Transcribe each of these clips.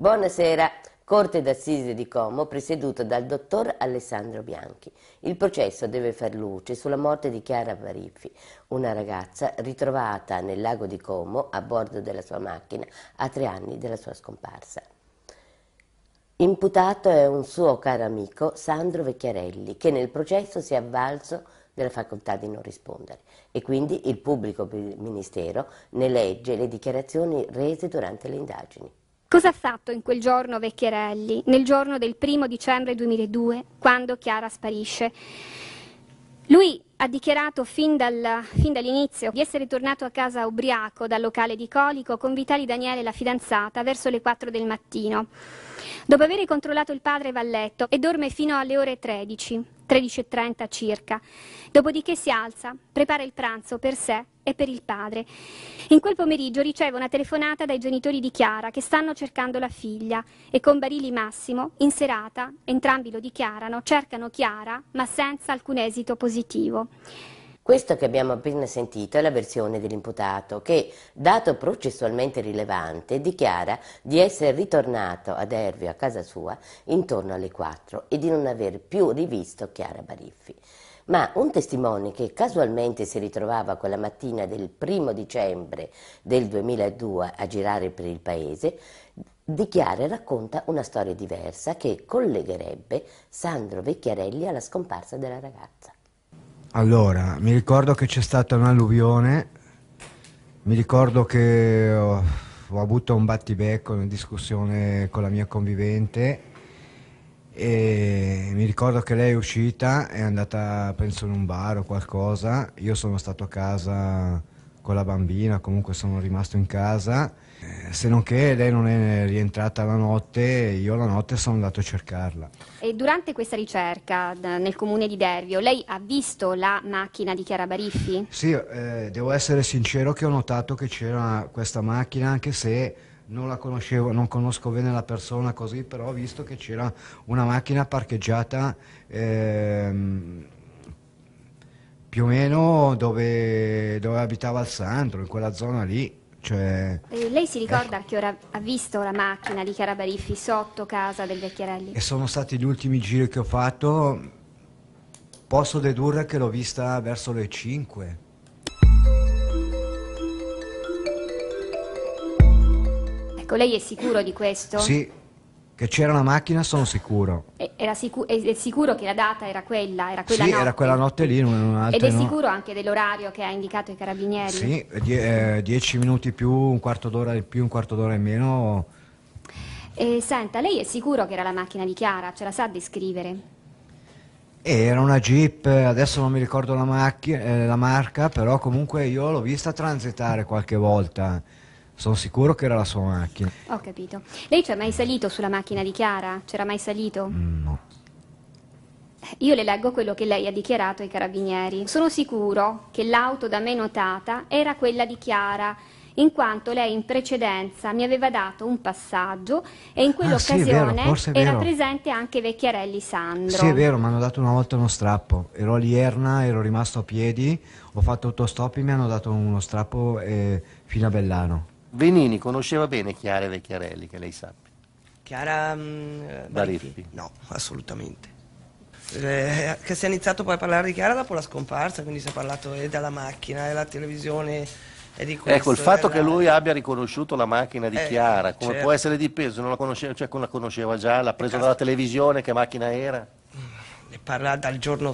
Buonasera. Corte d'Assise di Como presieduta dal dottor Alessandro Bianchi. Il processo deve far luce sulla morte di Chiara Bariffi, una ragazza ritrovata nel lago di Como a bordo della sua macchina a tre anni dalla sua scomparsa. Imputato è un suo caro amico Sandro Vecchiarelli che nel processo si è avvalso della facoltà di non rispondere e quindi il pubblico ministero ne legge le dichiarazioni rese durante le indagini. Cosa ha fatto in quel giorno Vecchierelli, nel giorno del primo dicembre 2002, quando Chiara sparisce? Lui ha dichiarato fin, dal, fin dall'inizio di essere tornato a casa ubriaco dal locale di Colico con Vitali Daniele, la fidanzata, verso le 4 del mattino. Dopo aver controllato il padre va a letto e dorme fino alle ore 13. 13.30 circa. Dopodiché si alza, prepara il pranzo per sé e per il padre. In quel pomeriggio riceve una telefonata dai genitori di Chiara che stanno cercando la figlia e con Barili Massimo, in serata, entrambi lo dichiarano, cercano Chiara ma senza alcun esito positivo. Questo che abbiamo appena sentito è la versione dell'imputato che, dato processualmente rilevante, dichiara di essere ritornato ad Ervio a casa sua intorno alle 4 e di non aver più rivisto Chiara Bariffi. Ma un testimone che casualmente si ritrovava quella mattina del primo dicembre del 2002 a girare per il paese, dichiara e racconta una storia diversa che collegherebbe Sandro Vecchiarelli alla scomparsa della ragazza. Allora, mi ricordo che c'è stata un'alluvione, mi ricordo che ho, ho avuto un battibecco, in discussione con la mia convivente e mi ricordo che lei è uscita, è andata penso in un bar o qualcosa, io sono stato a casa con la bambina, comunque sono rimasto in casa, eh, se non che lei non è rientrata la notte, io la notte sono andato a cercarla. E durante questa ricerca nel comune di Dervio, lei ha visto la macchina di Chiara Bariffi? Sì, eh, devo essere sincero che ho notato che c'era questa macchina, anche se non la conoscevo, non conosco bene la persona così, però ho visto che c'era una macchina parcheggiata. Ehm, più o meno dove, dove abitava Sandro, in quella zona lì. Cioè, eh, lei si ricorda eh. che ora ha visto la macchina di Chiara sotto casa del Vecchiarelli? E sono stati gli ultimi giri che ho fatto, posso dedurre che l'ho vista verso le 5. Ecco, lei è sicuro di questo? Sì, che c'era una macchina sono sicuro. Era sicu- è sicuro che la data era quella, era quella sì, notte. era quella notte lì, non Ed è no. sicuro anche dell'orario che ha indicato i carabinieri? Sì, die- eh, dieci minuti più, un quarto d'ora in più, un quarto d'ora in meno. E, senta, lei è sicuro che era la macchina di Chiara? Ce la sa descrivere? Era una Jeep, adesso non mi ricordo la, macchi- eh, la marca, però comunque io l'ho vista transitare qualche volta. Sono sicuro che era la sua macchina. Ho capito. Lei c'è mai salito sulla macchina di Chiara? C'era mai salito? Mm, no. Eh, io le leggo quello che lei ha dichiarato ai carabinieri. Sono sicuro che l'auto da me notata era quella di Chiara, in quanto lei in precedenza mi aveva dato un passaggio e in quell'occasione ah, sì, era presente anche Vecchiarelli Sandro. Sì, è vero, mi hanno dato una volta uno strappo. Ero a Lierna, ero rimasto a piedi, ho fatto autostop e mi hanno dato uno strappo eh, fino a Bellano. Venini conosceva bene Chiara e Vecchiarelli, che lei sappia. Chiara mh, mm, Bariffi? No, assolutamente. Eh, che si è iniziato poi a parlare di Chiara dopo la scomparsa, quindi si è parlato eh, dalla macchina, della televisione Ecco, il fatto eh, che lui abbia riconosciuto la macchina di eh, Chiara, come certo. può essere di peso, non la conosceva, cioè, non la conosceva già, l'ha eh, presa dalla televisione, che macchina era? Ne parla dal giorno...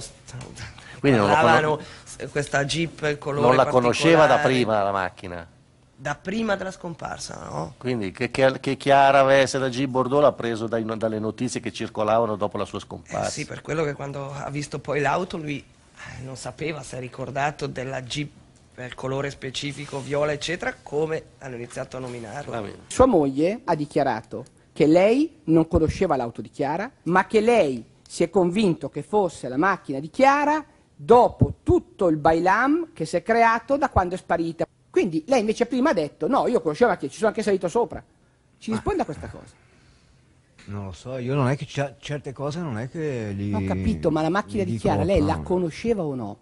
Quindi non la conosceva. questa Jeep, il colore Non la conosceva da prima la macchina? da prima della scomparsa. No? Quindi che, che, che Chiara avesse da G. Bordeaux l'ha preso dai, dalle notizie che circolavano dopo la sua eh, scomparsa. Eh sì, per quello che quando ha visto poi l'auto lui eh, non sapeva, se è ricordato della G per colore specifico, viola, eccetera, come hanno iniziato a nominarla. Sua moglie ha dichiarato che lei non conosceva l'auto di Chiara, ma che lei si è convinto che fosse la macchina di Chiara dopo tutto il bailam che si è creato da quando è sparita. Quindi lei invece prima ha detto, no, io conoscevo la chiesa, ci sono anche salito sopra. Ci risponde a questa cosa. Non lo so, io non è che certe cose non è che li... Ho capito, ma la macchina di Chiara, lei la conosceva o no?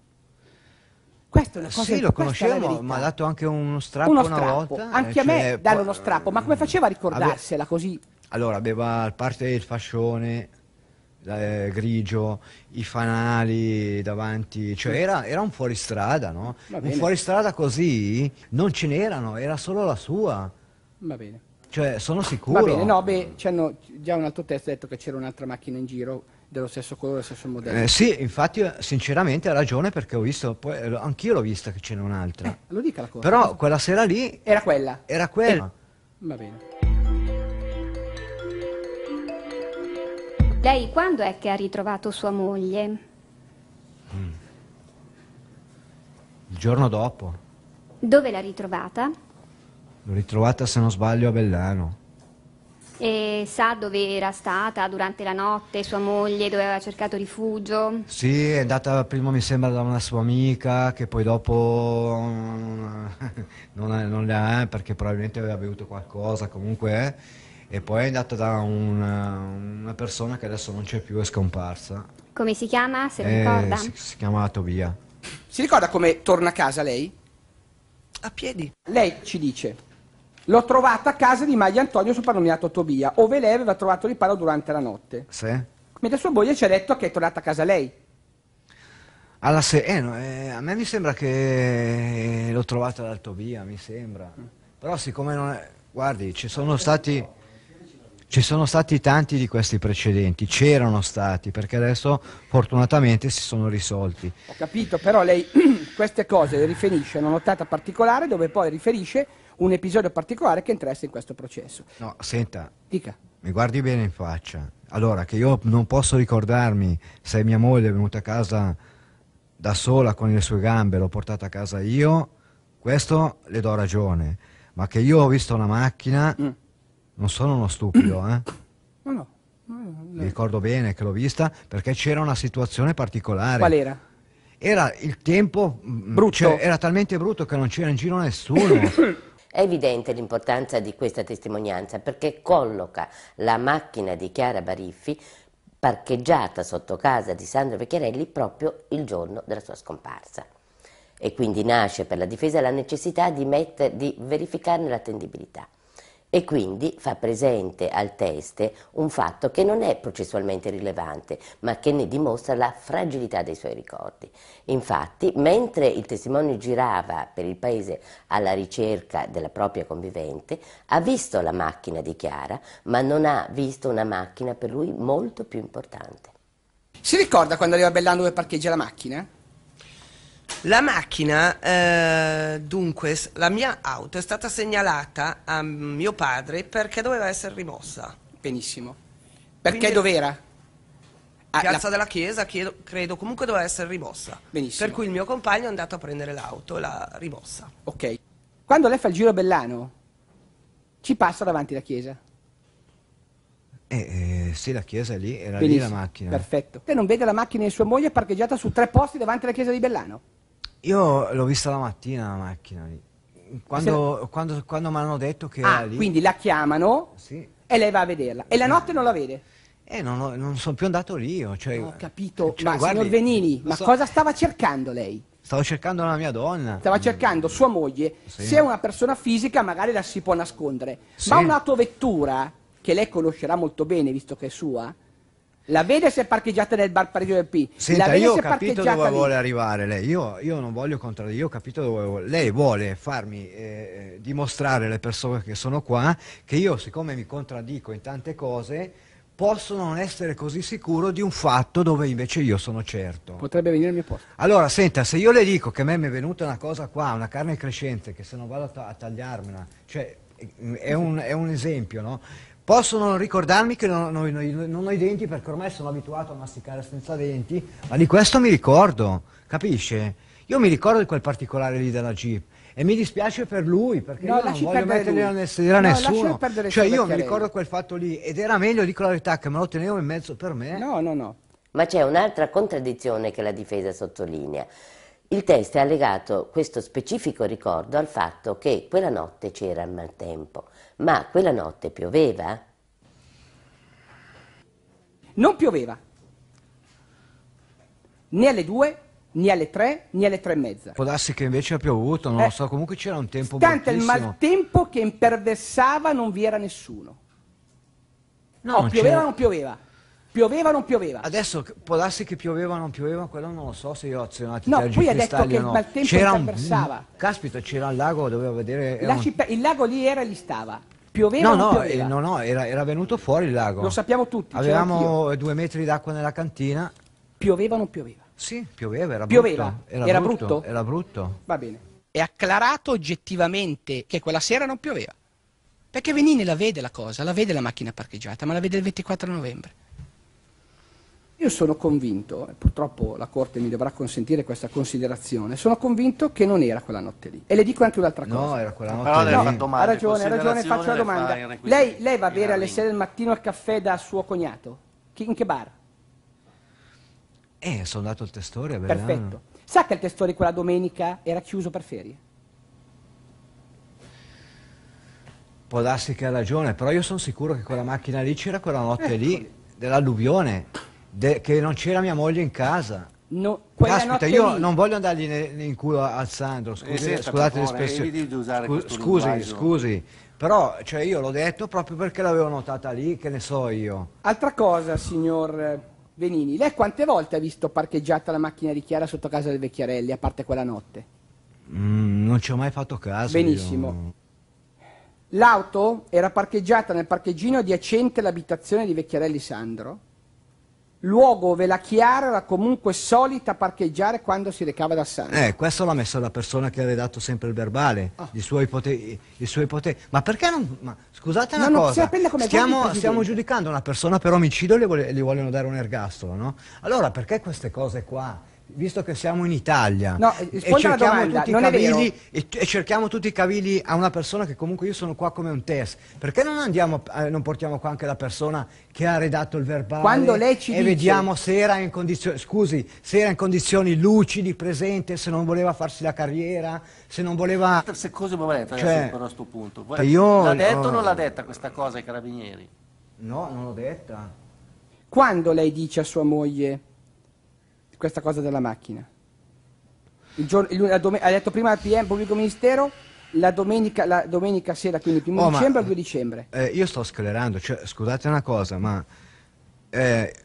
Questa è una cosa Sì, lo conoscevo, ma ha dato anche uno strappo, uno strappo. una volta. Eh, anche cioè, eh, a me dare uno strappo, ma come faceva a ricordarsela così? Allora, aveva a parte il fascione, eh, grigio, i fanali davanti, cioè era, era un fuoristrada, no? Un fuoristrada così non ce n'erano, era solo la sua. Va bene. Cioè, sono sicuro. Va bene, no, beh, hanno già un altro test detto che c'era un'altra macchina in giro dello stesso colore, dello stesso modello. Eh, sì, infatti, eh, sinceramente ha ragione perché ho visto, poi, eh, anch'io l'ho vista che ce n'è un'altra. Eh, lo dica la cosa. Però quella sera lì... Era quella. Era quella. Eh, va bene. Lei quando è che ha ritrovato sua moglie? Mm. Il giorno dopo. Dove l'ha ritrovata? L'ho ritrovata, se non sbaglio, a Bellano. E sa dove era stata durante la notte, sua moglie, dove aveva cercato rifugio? Sì, è andata prima mi sembra da una sua amica che poi dopo mm, non, non le ha eh, perché probabilmente aveva bevuto qualcosa, comunque... Eh e poi è andata da una, una persona che adesso non c'è più, è scomparsa. Come si chiama, se eh, ricorda? Si, si chiama Tobia. Si ricorda come torna a casa lei? A piedi. Lei ci dice, l'ho trovata a casa di Maglia Antonio, soprannominato Tobia, ove lei aveva trovato riparo durante la notte. Sì. Mentre sua moglie ci ha detto che è tornata a casa lei. Alla se- eh, no, eh, a me mi sembra che l'ho trovata dal Tobia, mi sembra. Mm. Però siccome non è... Guardi, ci sono stati... Ci sono stati tanti di questi precedenti, c'erano stati, perché adesso fortunatamente si sono risolti. Ho capito, però lei queste cose le riferisce a una nottata particolare dove poi riferisce un episodio particolare che interessa in questo processo. No, senta. Dica. Mi guardi bene in faccia. Allora, che io non posso ricordarmi se mia moglie è venuta a casa da sola con le sue gambe, l'ho portata a casa io, questo le do ragione. Ma che io ho visto una macchina... Mm non sono uno stupido, eh? No, no. Mi ricordo bene che l'ho vista perché c'era una situazione particolare. Qual era? Era il tempo mm, brutto. Cioè, era talmente brutto che non c'era in giro nessuno. È evidente l'importanza di questa testimonianza perché colloca la macchina di Chiara Bariffi parcheggiata sotto casa di Sandro Vecchiarelli proprio il giorno della sua scomparsa. E quindi nasce per la difesa la necessità di, metter, di verificarne l'attendibilità e quindi fa presente al teste un fatto che non è processualmente rilevante, ma che ne dimostra la fragilità dei suoi ricordi. Infatti, mentre il testimone girava per il paese alla ricerca della propria convivente, ha visto la macchina di Chiara, ma non ha visto una macchina per lui molto più importante. Si ricorda quando arriva Bellano dove parcheggia la macchina? La macchina, eh, dunque, la mia auto è stata segnalata a mio padre perché doveva essere rimossa. Benissimo. Perché Quindi- dov'era? Ah, la- Piazza della Chiesa, chiedo- credo, comunque doveva essere rimossa. Benissimo. Per cui il mio compagno è andato a prendere l'auto e l'ha rimossa. Ok. Quando lei fa il giro a Bellano, ci passa davanti la chiesa. Eh, eh, sì, la chiesa è lì, era Benissimo, lì la macchina. Perfetto. Te non vede la macchina di sua moglie parcheggiata su tre posti davanti alla chiesa di Bellano? Io l'ho vista la mattina la macchina lì. Quando, la... quando, quando mi hanno detto che ah, era lì. Quindi la chiamano sì. e lei va a vederla. E la notte non la vede? Eh, non, ho, non sono più andato lì. Ho cioè, no, capito. Cioè, ma guardi, signor Venini, ma so... cosa stava cercando lei? Stavo cercando la mia donna. Stava cercando sua moglie. Sì. Se è una persona fisica magari la si può nascondere. Sì. Ma un'autovettura che lei conoscerà molto bene, visto che è sua, la vede se è parcheggiata nel bar Parigi del P. Senta, la vede io ho capito dove lì. vuole arrivare lei. Io, io non voglio contraddire, io ho capito dove vuole. Lei vuole farmi eh, eh, dimostrare alle persone che sono qua che io, siccome mi contraddico in tante cose, posso non essere così sicuro di un fatto dove invece io sono certo. Potrebbe venire al mio posto. Allora, senta, se io le dico che a me mi è venuta una cosa qua, una carne crescente, che se non vado a, ta a tagliarmela, cioè è un, è un esempio, no? Posso non ricordarmi che non, non, non ho i denti perché ormai sono abituato a masticare senza denti, ma di questo mi ricordo, capisce? Io mi ricordo di quel particolare lì della Jeep e mi dispiace per lui perché no, io non voglio mettere a nessuno, no, nessuno. cioè io mi ricordo quel fatto lì ed era meglio dico la verità che me lo tenevo in mezzo per me no no no ma c'è un'altra contraddizione che la difesa sottolinea il test ha legato questo specifico ricordo al fatto che quella notte c'era il maltempo ma quella notte pioveva? Non pioveva. Né alle due, né alle tre, né alle tre e mezza. Può darsi che invece ha piovuto, non eh, lo so, comunque c'era un tempo Tanto il maltempo che imperversava non vi era nessuno. No, o pioveva o non pioveva. Pioveva o non pioveva? Adesso può darsi che pioveva o non pioveva, quello non lo so se io ho azionato No, poi ha detto che no. il maltempo attraversava. Mm, caspita, c'era il lago, dovevo vedere... La cipa, il lago lì era e lì stava. Pioveva no, o non no, pioveva? Eh, no, no, era, era, venuto fuori il lago. Lo sappiamo tutti. Avevamo due metri d'acqua nella cantina. Pioveva o non pioveva? Sì, pioveva, era pioveva. brutto. Era, era brutto, brutto? Era brutto. Va bene. È acclarato oggettivamente che quella sera non pioveva. Perché Venini la vede la cosa, la vede la macchina parcheggiata, ma la vede il 24 novembre. Io sono convinto, e purtroppo la Corte mi dovrà consentire questa considerazione, sono convinto che non era quella notte lì. E le dico anche un'altra cosa. No, era quella notte lì. No, Ha ragione, ha ragione, faccio la domanda. Lei, lei, va a bere alle 6 del mattino al caffè da suo cognato? In che bar? Eh, sono andato il testore a bere. Perfetto. Eh. Sa che il testore quella domenica era chiuso per ferie? Può darsi che ha ragione, però io sono sicuro che quella macchina lì c'era quella notte Eccoli. lì dell'alluvione de, che non c'era mia moglie in casa. No, Caspita, io lì. non voglio andargli in, in culo al Sandro, eh, eh, scusi, Esenta, scusate l'espressione. Scu- scusi, scusi, però cioè, io l'ho detto proprio perché l'avevo notata lì, che ne so io. Altra cosa, signor Venini, lei quante volte ha visto parcheggiata la macchina di Chiara sotto casa del Vecchiarelli, a parte quella notte? Mm, non ci ho mai fatto caso. Benissimo. Io. L'auto era parcheggiata nel parcheggino adiacente all'abitazione di Vecchiarelli Sandro luogo dove la Chiara era comunque solita parcheggiare quando si recava da Sanremo. Eh, questo l'ha messo la persona che ha redatto sempre il verbale, ah. i suoi poteri, pote ma perché non, ma scusate una no, cosa, stiamo, stiamo, giudicando una persona per omicidio e gli vogliono dare un ergastolo, no? Allora perché queste cose qua? visto che siamo in Italia no, e, cerchiamo cavigli, e, e, cerchiamo tutti i cavilli a una persona che comunque io sono qua come un test, perché non, andiamo, eh, non portiamo qua anche la persona che ha redatto il verbale Quando lei ci e dice... vediamo se era, in condizioni, scusi, se era in condizioni lucidi, presente, se non voleva farsi la carriera, se non voleva... Se cose volete cioè, a questo punto? Volete... Io... L'ha detto o non l'ha detta questa cosa ai carabinieri? No, non l'ho detta. Quando lei dice a sua moglie questa cosa della macchina. Giorno, dome, hai detto prima al PM, pubblico ministero, la domenica, la domenica sera, quindi primo oh, dicembre ma, 2 dicembre. Eh, io sto sclerando, cioè, scusate una cosa, ma eh,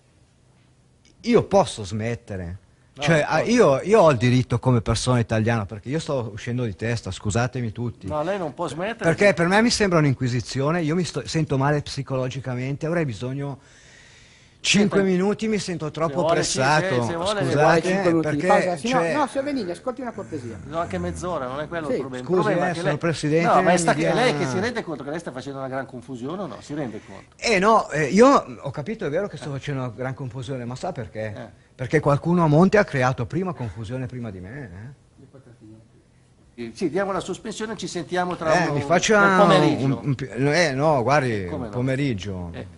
io posso smettere. cioè, no. Ah, io, io, ho il diritto come persona italiana, perché io sto uscendo di testa, scusatemi tutti. No, lei non può smettere. Perché per me mi sembra un'inquisizione, io mi sto, sento male psicologicamente, avrei bisogno 5 minuti mi sento troppo vuole, pressato. Se, se vuole, Scusate, eh, perché pausa, cioè... no, no, se ascolti una cortesia. No, anche mezz'ora, non è quello sì. il problema. Scusi, il problema eh, sono lei... presidente. No, ma è sta... che lei che si rende conto che lei sta facendo una gran confusione o no? Si rende conto? Eh no, eh, io ho capito, è vero che sto facendo una gran confusione, ma sa perché? Eh. Perché qualcuno a Monte ha creato prima confusione prima di me, eh? sì, diamo la sospensione e ci sentiamo tra eh, un, mi faccio un pomeriggio. Un, un, eh, no, guardi, no? pomeriggio. Eh.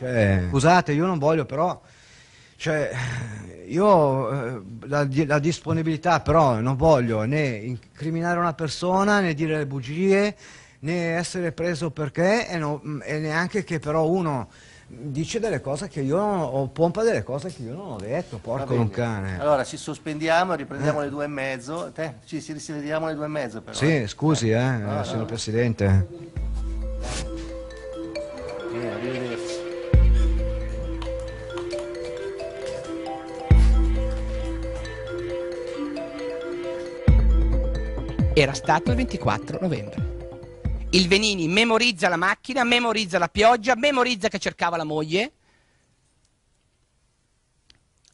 Cioè, scusate, io non voglio però... Cioè, io eh, la, la, disponibilità però non voglio né incriminare una persona, né dire le bugie, né essere preso perché e, non, mm, e neanche che però uno dice delle cose che io non, o pompa delle cose che io non ho detto, porco un cane. Allora ci sospendiamo, riprendiamo eh. le due e mezzo, Te, ci, ci risediamo alle due e mezzo però. Sì, eh. scusi eh, eh, eh signor Presidente. Arrivederci. Era stato il 24 novembre. Il Venini memorizza la macchina, memorizza la pioggia, memorizza che cercava la moglie.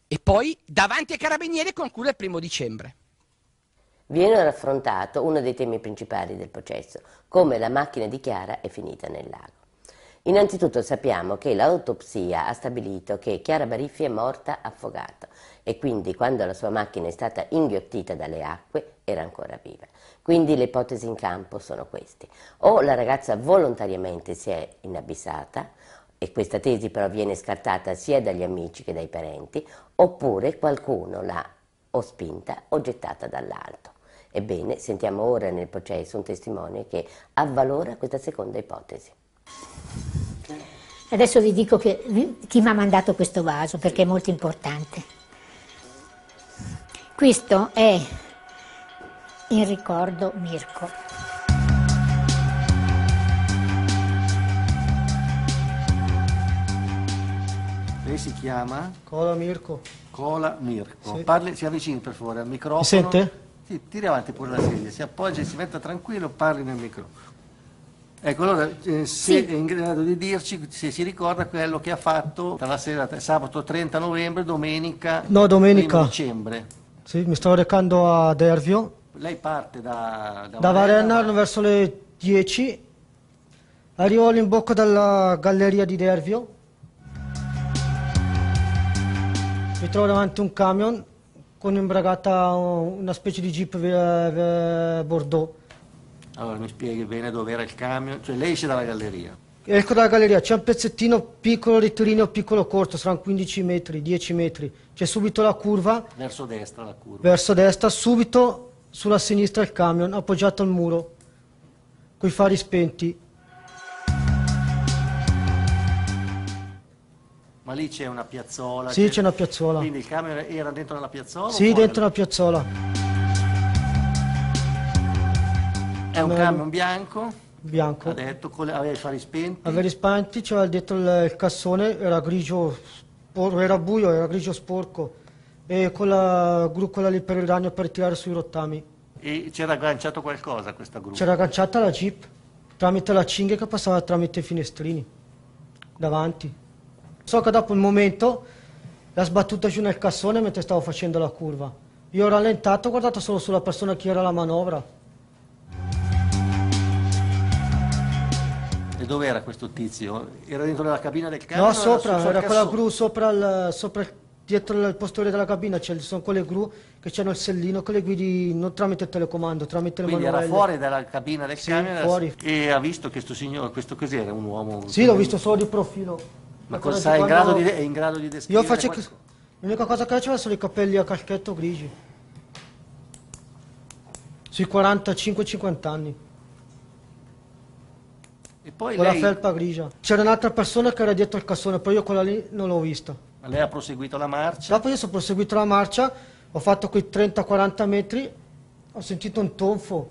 E poi davanti ai carabinieri conclude il primo dicembre. Viene raffrontato uno dei temi principali del processo, come la macchina di Chiara è finita nel lago. Innanzitutto sappiamo che l'autopsia ha stabilito che Chiara Bariffi è morta affogata e quindi quando la sua macchina è stata inghiottita dalle acque era ancora viva. Quindi le ipotesi in campo sono queste. O la ragazza volontariamente si è inabissata, e questa tesi però viene scartata sia dagli amici che dai parenti, oppure qualcuno l'ha o spinta o gettata dall'alto. Ebbene, sentiamo ora nel processo un testimone che avvalora questa seconda ipotesi. Adesso vi dico che, chi mi ha mandato questo vaso perché è molto importante. Questo è in ricordo Mirko. Lei si chiama? Cola Mirko. Cola Mirko. Sì. Parli, si avvicini per favore al microfono. Mi sente? Sì, tiri avanti pure la sedia, si appoggia, si metta tranquillo, parli nel microfono. Ecco, allora, eh, se sì. è in grado di dirci se si ricorda quello che ha fatto dalla serata sabato 30 novembre, domenica, no, domenica. dicembre. Sì, mi stavo recando a Dervio. Lei parte da, da, da Varenna ma... verso le 10, arrivo all'imbocco della galleria di Dervio, mi trovo davanti un camion con imbragata una specie di jeep Bordeaux allora mi spieghi bene dove era il camion? Cioè lei esce dalla galleria? Ecco dalla galleria, c'è un pezzettino piccolo rettilineo, piccolo corto, saranno 15 metri, 10 metri. C'è subito la curva. Verso destra la curva. Verso destra, subito sulla sinistra il camion, appoggiato al muro, con i fari spenti. Ma lì c'è una piazzola? Sì, c'è una piazzola. Quindi il camion era dentro la piazzola? Sì, dentro la piazzola. È un camion bianco? Bianco. Ha detto, con le, aveva i fari spenti? Aveva i spenti, c'era cioè, dietro il, il, cassone, era grigio, sporco, era buio, era grigio sporco. E con la gruccola lì per il ragno per tirare sui rottami. E c'era agganciato qualcosa a questa gruppa? C'era agganciata la jeep, tramite la cinghia che passava tramite i finestrini, davanti. So che dopo un momento l'ha sbattuta giù nel cassone mentre stavo facendo la curva. Io ho rallentato, ho guardato solo sulla persona che era la manovra. dove era questo tizio? Era dentro la cabina del carro? No, sopra, era, era quella gru sopra il, sopra dietro il postore della cabina ci sono quelle gru che hanno il sellino che le guidi non tramite telecomando, tramite le manovelle. era fuori dalla cabina del sì, camion fuori. e ha visto questo signore, questo cos'era, un uomo? Sì, l'ho visto solo di profilo. Ma cosa è in, grado di, è in grado di descrivere? Io facevo... L'unica cosa che faceva sono i capelli a caschetto grigi. Sui 45-50 anni. Poi con lei... la felpa grigia. C'era un'altra persona che era dietro il cassone, poi io quella lì non l'ho vista. Ma lei ha proseguito la marcia? Dopo io sono proseguito la marcia, ho fatto quei 30-40 metri, ho sentito un tonfo,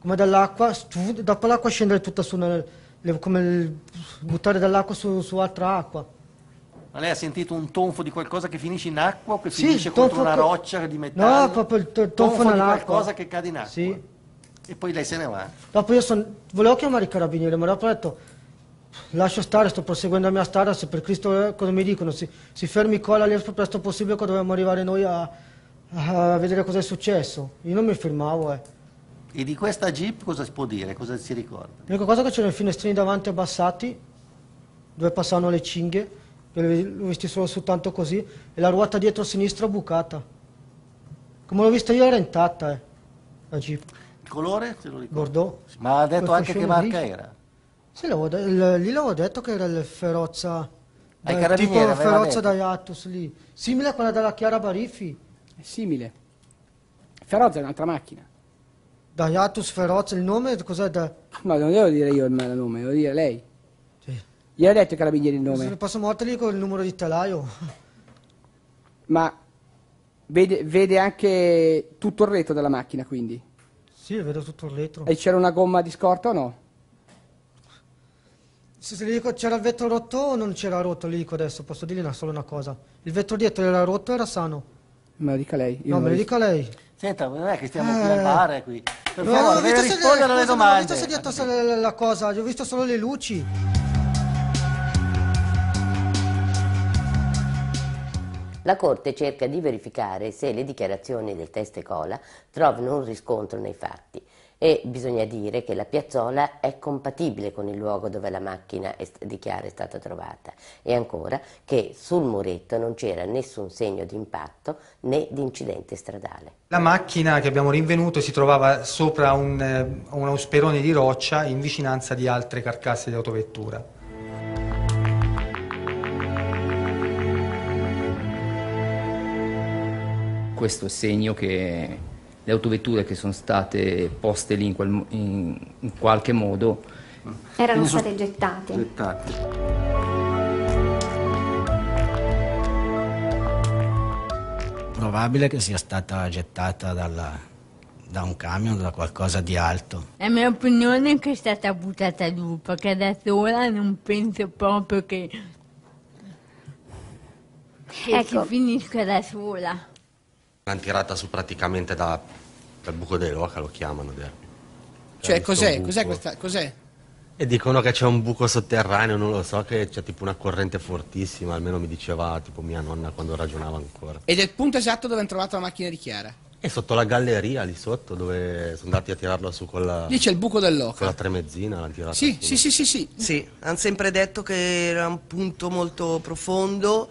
come dell'acqua, dopo l'acqua scendere tutta su, nel, come il buttare dell'acqua su, su, altra acqua. Ma lei ha sentito un tonfo di qualcosa che finisce in acqua o che sì, finisce contro una roccia di metallo? No, proprio il tonfo, tonfo di qualcosa che cade in acqua? Sì. E poi lei se ne va. Dopo io son... volevo chiamare i carabinieri, ma dopo ho detto lascio stare, sto proseguendo la mia strada, se per Cristo eh, cosa mi dicono, si, si fermi qua la più presto possibile che dobbiamo arrivare noi a, a vedere cosa è successo. Io non mi fermavo, eh. E di questa Jeep cosa si può dire? Cosa si ricorda? L'unica cosa che c'erano i finestrini davanti abbassati, dove passavano le cinghie, io l'ho visto solo soltanto così, e la ruota dietro sinistra bucata. Come l'ho vista io era intatta, eh, la Jeep colore? Te lo Bordeaux. Sì, ma ha detto anche che marca lì. era. Sì, l'avevo de- l- lì l'avevo detto che era il Ferozza, Ai dal, tipo Carabinieri, Ferozza da Iatus lì, simile a quella della Chiara Bariffi. È simile. Ferozza è un'altra macchina. Daiatus Iatus il nome cos'è? Da... No, non devo dire io il nome, devo dire lei. Sì. Gli ha detto i carabinieri il nome. Passo posso lì con il numero di telaio. Ma vede, vede anche tutto il retro della macchina, quindi. Sì, vedo tutto il retro. E c'era una gomma di scorta o no? Se dico c'era il vetro rotto o non c'era rotto, le dico adesso, posso dirgli una, solo una cosa. Il vetro dietro era rotto o era sano. Me lo dica lei. no, me lo dica lei. Senta, non è che stiamo eh. qui al bar eh, qui. Per no, favore, deve rispondere alle domande. ho visto se dietro la cosa, ho visto solo le luci. La Corte cerca di verificare se le dichiarazioni del teste Cola trovano un riscontro nei fatti e bisogna dire che la piazzola è compatibile con il luogo dove la macchina dichiara è stata trovata e ancora che sul muretto non c'era nessun segno di impatto né di incidente stradale. La macchina che abbiamo rinvenuto si trovava sopra un, eh, un ausperone di roccia in vicinanza di altre carcasse di autovettura. questo segno che le autovetture che sono state poste lì in, quel, in, in qualche modo erano state gettate. gettate. Probabile che sia stata gettata dalla, da un camion, da qualcosa di alto. La mia opinione è che è stata buttata giù, perché da sola non penso proprio che, che ecco. si finisca da sola. L'hanno tirata su praticamente da, dal buco dell'oca, lo chiamano derby. Cioè, cos'è? Cos'è questa? Cos'è? E dicono che c'è un buco sotterraneo, non lo so, che c'è tipo una corrente fortissima, almeno mi diceva tipo mia nonna quando ragionava ancora. Ed è il punto esatto dove hanno trovato la macchina di Chiara? È sotto la galleria, lì sotto, dove sono andati a tirarla su con la... Lì c'è il buco dell'oca. Con la tremezzina l'hanno tirata sì, su. Sì, sì, sì, sì. Sì, hanno sempre detto che era un punto molto profondo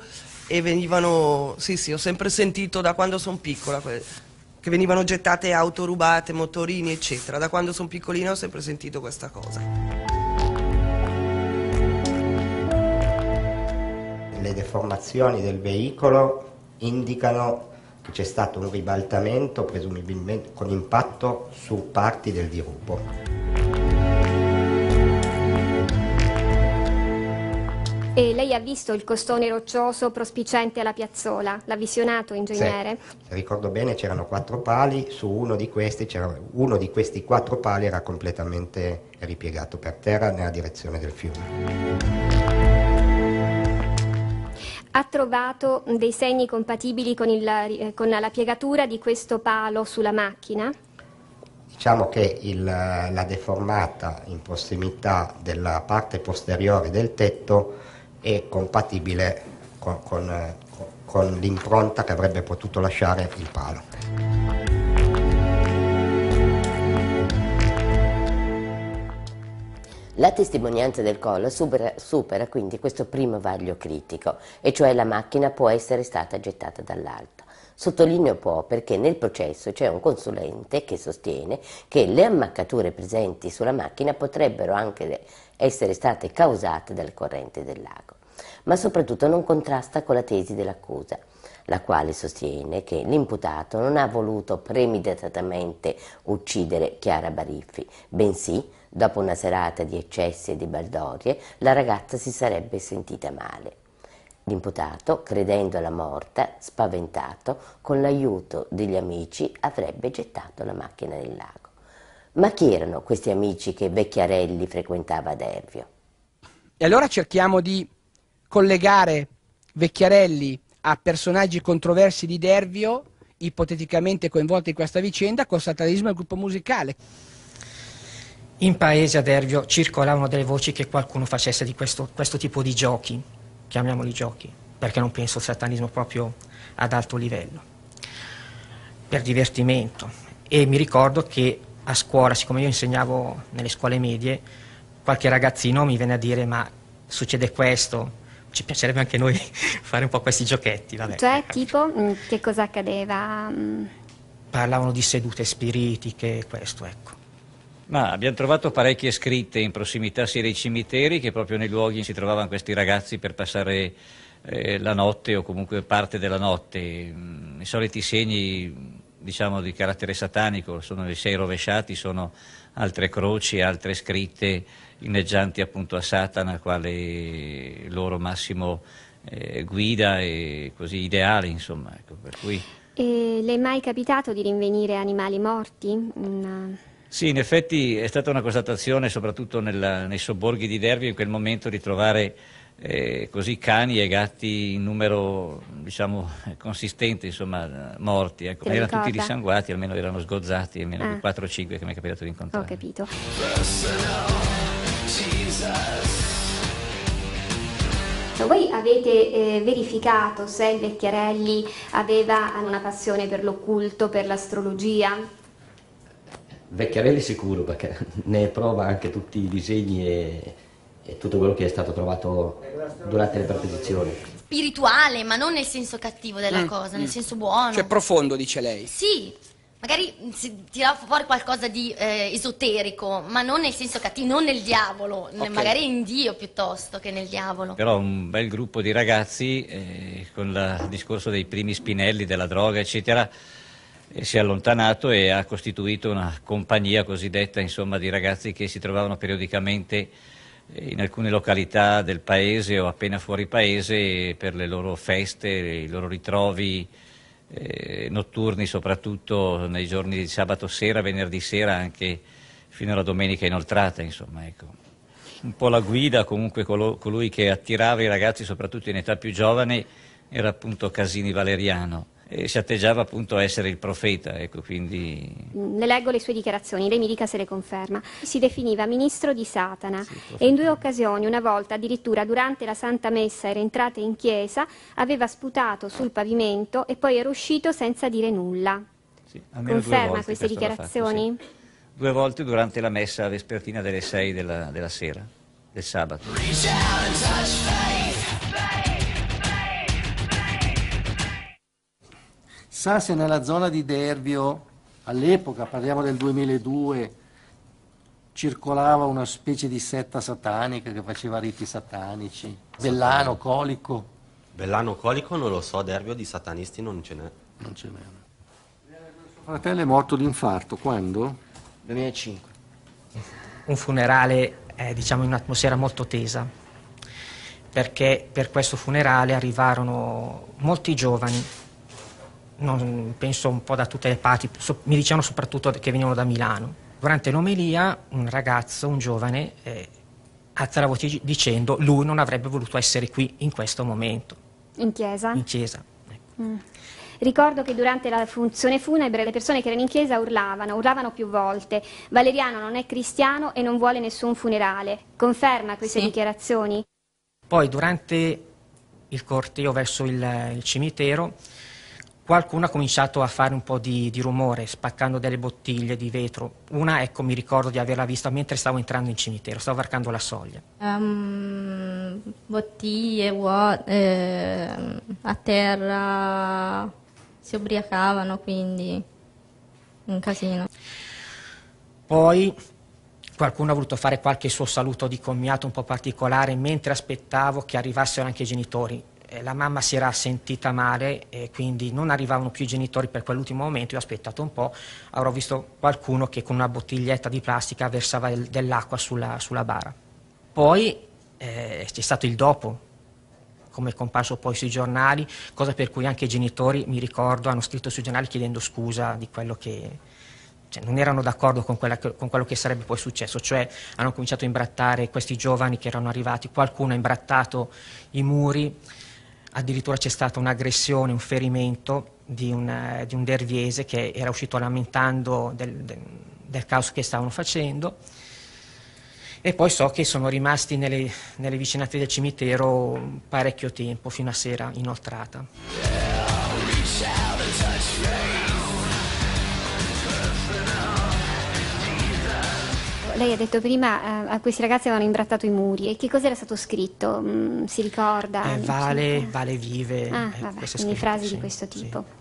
e venivano, sì sì, ho sempre sentito da quando sono piccola che venivano gettate auto rubate, motorini eccetera, da quando sono piccolina ho sempre sentito questa cosa. Le deformazioni del veicolo indicano che c'è stato un ribaltamento presumibilmente con impatto su parti del dirupo. E lei ha visto il costone roccioso prospiciente alla piazzola? L'ha visionato, ingegnere? Sì. Se ricordo bene c'erano quattro pali, su uno di questi uno di questi quattro pali era completamente ripiegato per terra nella direzione del fiume ha trovato dei segni compatibili con, il, con, la piegatura di questo palo sulla macchina? Diciamo che il, la deformata in prossimità della parte posteriore del tetto e compatibile con, eh, con, con l'impronta che avrebbe potuto lasciare il palo. La testimonianza del collo supera, supera, quindi questo primo vaglio critico, e cioè la macchina può essere stata gettata dall'alto. Sottolineo può perché nel processo c'è un consulente che sostiene che le ammaccature presenti sulla macchina potrebbero anche essere state causate dalle correnti del lago ma soprattutto non contrasta con la tesi dell'accusa la quale sostiene che l'imputato non ha voluto premeditatamente uccidere Chiara Bariffi, bensì, dopo una serata di eccessi e di baldorie, la ragazza si sarebbe sentita male. L'imputato, credendola morta, spaventato, con l'aiuto degli amici avrebbe gettato la macchina nel lago. Ma chi erano questi amici che Vecchiarelli frequentava ad Ervio? E allora cerchiamo di collegare Vecchiarelli a personaggi controversi di Dervio, ipoteticamente coinvolti in questa vicenda, col satanismo del gruppo musicale. In paese a Dervio circolavano delle voci che qualcuno facesse di questo, questo tipo di giochi, chiamiamoli giochi, perché non penso al satanismo proprio ad alto livello, per divertimento. E mi ricordo che a scuola, siccome io insegnavo nelle scuole medie, qualche ragazzino mi venne a dire ma succede questo, ci piacerebbe anche noi fare un po' questi giochetti. Vabbè. Cioè, tipo, mm, che cosa accadeva? Mm? Parlavano di sedute spiritiche, questo, ecco. Ma abbiamo trovato parecchie scritte in prossimità sia dei cimiteri che proprio nei luoghi in cui si trovavano questi ragazzi per passare eh, la notte o comunque parte della notte. Mm, I soliti segni diciamo di carattere satanico, sono i sei rovesciati, sono altre croci, altre scritte inneggianti appunto a Satana quale loro massimo eh, guida e così ideale, insomma. Ecco, cui... le è mai capitato di rinvenire animali morti? No. Sì, in effetti è stata una constatazione, soprattutto nella, nei sobborghi di Derby, in quel momento di trovare eh, così cani e gatti in numero diciamo, consistente, insomma, morti. Ecco. erano tutti dissanguati, almeno erano sgozzati, almeno ah. 4 o 5 che mi è capitato di incontrare. Ho capito. Voi avete eh, verificato se il Vecchiarelli aveva una passione per l'occulto, per l'astrologia? Vecchiarelli sicuro perché ne prova anche tutti i disegni e, e tutto quello che è stato trovato durante le perquisizioni. Spirituale, ma non nel senso cattivo della mm. cosa, nel mm. senso buono. Cioè profondo, dice lei. Sì, magari mm, si tira fuori qualcosa di eh, esoterico, ma non nel senso cattivo, non nel diavolo, okay. magari in Dio piuttosto che nel diavolo. Però un bel gruppo di ragazzi, eh, con il discorso dei primi spinelli, della droga, eccetera, eh, si è allontanato e ha costituito una compagnia cosiddetta insomma, di ragazzi che si trovavano periodicamente eh, in alcune località del paese o appena fuori paese per le loro feste, i loro ritrovi, eh, notturni, soprattutto nei giorni di sabato sera, venerdì sera, anche fino alla domenica inoltrata, insomma, ecco. Un po' la guida, comunque colo, colui che attirava i ragazzi, soprattutto in età più giovane, era appunto Casini Valeriano eh, si atteggiava appunto a essere il profeta. Ecco, quindi... Ne leggo le sue dichiarazioni, lei mi dica se le conferma. Si definiva ministro di Satana sì, e in due occasioni, una volta addirittura durante la Santa Messa era entrata in chiesa, aveva sputato sul pavimento e poi era uscito senza dire nulla. Sì, conferma queste dichiarazioni? Fatto, sì. Due volte durante la messa vespertina delle 6 della, della sera, del sabato. sa se nella zona di Dervio, all'epoca, parliamo del 2002, circolava una specie di setta satanica che faceva riti satanici. Bellano, Colico. Bellano, Colico non lo so, Dervio di satanisti non ce n'è. Non ce n'è. Suo fratello è morto di infarto, quando? 2005. Un funerale, eh, diciamo, in un'atmosfera molto tesa, perché per questo funerale arrivarono molti giovani non, penso un po' da tutte le parti, so, mi dicevano soprattutto che venivano da Milano. Durante l'omelia un ragazzo, un giovane, eh, alza la voce dicendo lui non avrebbe voluto essere qui in questo momento. In chiesa? In chiesa. Ecco. Mm. Ricordo che durante la funzione funebre le persone che erano in chiesa urlavano, urlavano più volte. Valeriano non è cristiano e non vuole nessun funerale. Conferma queste sì. dichiarazioni? Poi durante il corteo verso il, il cimitero Qualcuno ha cominciato a fare un po' di, di, rumore, spaccando delle bottiglie di vetro. Una, ecco, mi ricordo di averla vista mentre stavo entrando in cimitero, stavo varcando la soglia. Um, bottiglie, vuote, eh, a terra, si ubriacavano, quindi un casino. Poi qualcuno ha voluto fare qualche suo saluto di commiato un po' particolare mentre aspettavo che arrivassero anche i genitori. Eh, la mamma si era sentita male e quindi non arrivavano più i genitori per quell'ultimo momento, io ho aspettato un po', avrò visto qualcuno che con una bottiglietta di plastica versava dell'acqua sulla, sulla bara. Poi eh, c'è stato il dopo, come è comparso poi sui giornali, cosa per cui anche i genitori, mi ricordo, hanno scritto sui giornali chiedendo scusa di quello che... Cioè, non erano d'accordo con, quella, con quello che sarebbe poi successo, cioè hanno cominciato a imbrattare questi giovani che erano arrivati, qualcuno ha imbrattato i muri, addirittura c'è stata un'aggressione, un ferimento di un, eh, di un, derviese che era uscito lamentando del, del, del caos che stavano facendo. E poi so che sono rimasti nelle, nelle vicinanze del cimitero parecchio tempo, fino a sera inoltrata. Yeah, lei ha detto prima eh, a questi ragazzi avevano imbrattato i muri e che cosa era stato scritto? Mm, si ricorda? Eh, vale, vale vive. Ah, eh, vabbè, frasi sì, di questo tipo. Sì.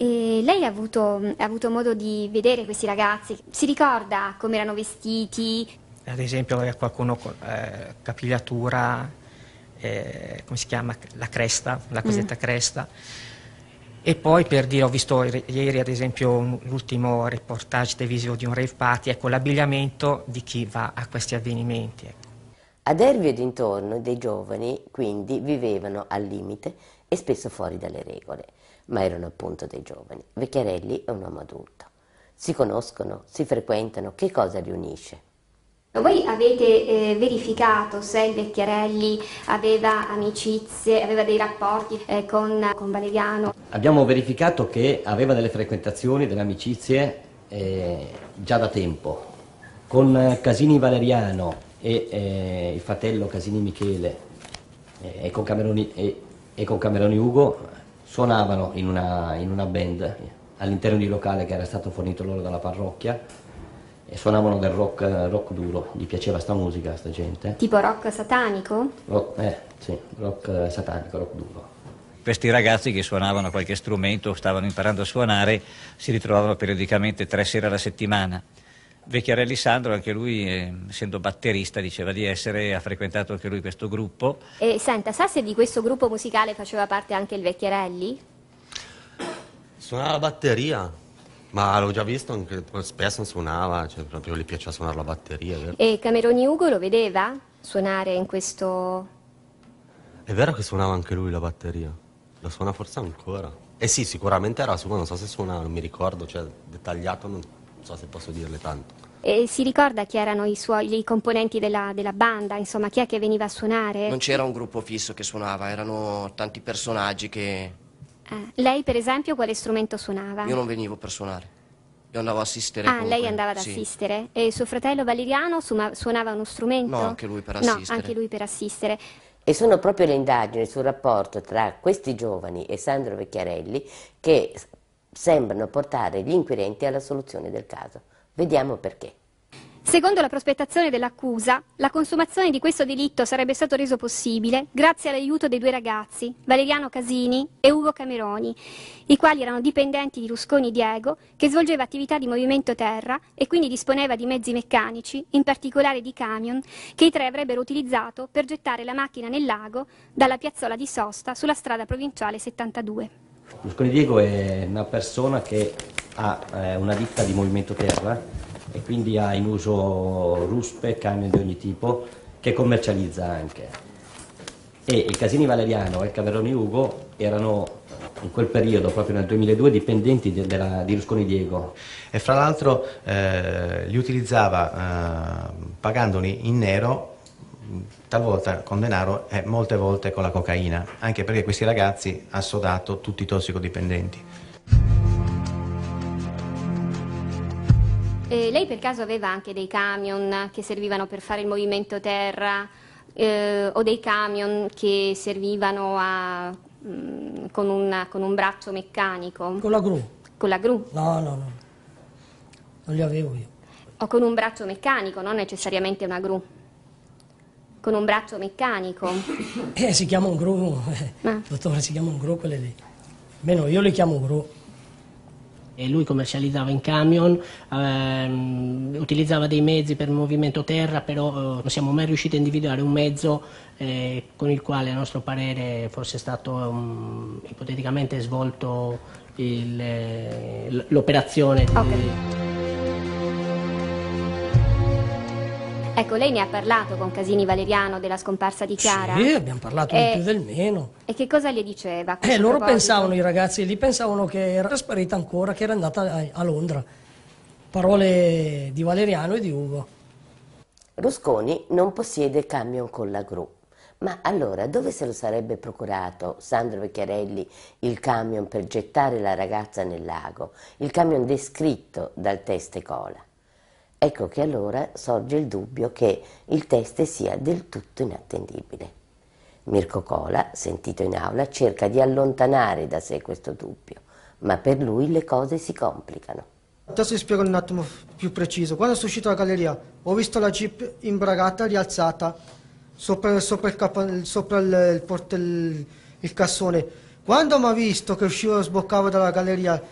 E lei ha avuto, mm, ha avuto, modo di vedere questi ragazzi, si ricorda come erano vestiti? Ad esempio era eh, qualcuno con eh, capigliatura, eh, come si chiama, la cresta, la cosiddetta mm. cresta, e poi per dire, ho visto ieri ad esempio l'ultimo reportage televisivo di un rave party, ecco l'abbigliamento di chi va a questi avvenimenti. A ecco. Ad e dintorno dei giovani quindi vivevano al limite e spesso fuori dalle regole, ma erano appunto dei giovani. Vecchiarelli è un uomo adulto. Si conoscono, si frequentano, che cosa li unisce? Voi avete eh, verificato se il Vecchiarelli aveva amicizie, aveva dei rapporti eh, con, con, Valeriano? Abbiamo verificato che aveva delle frequentazioni, delle amicizie eh, già da tempo. Con eh, Casini Valeriano e eh, il fratello Casini Michele eh, e con, Cameroni, e, e, con Cameroni, Ugo suonavano in una, in una band all'interno di un locale che era stato fornito loro dalla parrocchia e suonavano del rock, rock, duro, gli piaceva sta musica a sta gente. Tipo rock satanico? Rock, eh, sì, rock satanico, rock duro. Questi ragazzi che suonavano qualche strumento, stavano imparando a suonare, si ritrovavano periodicamente tre sere alla settimana. Vecchiarelli Sandro, anche lui, eh, essendo batterista, diceva di essere, ha frequentato anche lui questo gruppo. E senta, sa se di questo gruppo musicale faceva parte anche il Vecchiarelli? Suonava la batteria, ma l'ho già visto, anche, spesso suonava, cioè proprio gli piaceva suonare la batteria. Vero? E Cameroni Ugo lo vedeva suonare in questo... È vero che suonava anche lui la batteria, la suona forse ancora. Eh sì, sicuramente era sua, non so se suona, non mi ricordo, cioè dettagliato non so se posso dirle tanto. E si ricorda chi erano i, suoi, i componenti della, della, banda? Insomma, chi è che veniva a suonare? Non c'era un gruppo fisso che suonava, erano tanti personaggi che Ah, lei per esempio quale strumento suonava? Io non venivo per suonare, io andavo a assistere. Ah, comunque. lei andava ad sì. assistere? E suo fratello Valeriano suonava uno strumento? No, anche lui per assistere. No, anche lui per assistere. E sono proprio le indagini sul rapporto tra questi giovani e Sandro Vecchiarelli che sembrano portare gli inquirenti alla soluzione del caso. Vediamo perché. Secondo la prospettazione dell'accusa, la consumazione di questo delitto sarebbe stato reso possibile grazie all'aiuto dei due ragazzi, Valeriano Casini e Ugo Cameroni, i quali erano dipendenti di Rusconi Diego, che svolgeva attività di movimento terra e quindi disponeva di mezzi meccanici, in particolare di camion, che i tre avrebbero utilizzato per gettare la macchina nel lago dalla piazzola di sosta sulla strada provinciale 72. Rusconi Diego è una persona che ha eh, una ditta di movimento terra e quindi ha in uso ruspe, camion di ogni tipo che commercializza anche. E i Casini Valeriano e il Caveroni Ugo erano in quel periodo, proprio nel 2002, dipendenti de della, di Rusconi Diego. E fra l'altro eh, li utilizzava eh, pagandoli in nero talvolta con denaro e molte volte con la cocaina, anche perché questi ragazzi ha sodato tutti i tossicodipendenti. Eh, lei per caso aveva anche dei camion che servivano per fare il movimento terra eh, o dei camion che servivano a, mh, mm, con, una, con, un braccio meccanico? Con la gru. Con la gru? No, no, no. Non li avevo io. O con un braccio meccanico, non necessariamente una gru. Con un braccio meccanico. Eh, si chiama un gru, eh. dottore, si chiama un gru quelle lì. Almeno io le chiamo gru e lui commercializzava in camion, ehm, utilizzava dei mezzi per movimento terra, però eh, non siamo mai riusciti a individuare un mezzo eh, con il quale a nostro parere fosse stato um, ipoteticamente svolto eh, l'operazione. Okay. Ecco, lei ne ha parlato con Casini Valeriano della scomparsa di Chiara? Sì, abbiamo parlato e... di eh, più del meno. E che cosa le diceva? Eh, loro proposito? pensavano, i ragazzi lì, pensavano che era sparita ancora, che era andata a, a Londra. Parole di Valeriano e di Ugo. Rusconi non possiede camion con la gru. Ma allora dove se lo sarebbe procurato Sandro Vecchiarelli il camion per gettare la ragazza nel lago? Il camion descritto dal teste cola. Ecco che allora sorge il dubbio che il test sia del tutto inattendibile. Mirko Cola, sentito in aula, cerca di allontanare da sé questo dubbio, ma per lui le cose si complicano. Adesso vi spiego un attimo più preciso. Quando sono uscito dalla galleria ho visto la jeep imbragata, rialzata, sopra, sopra, il, capo, sopra il, il, il, cassone. Quando mi ha visto che uscivo e sboccavo dalla galleria,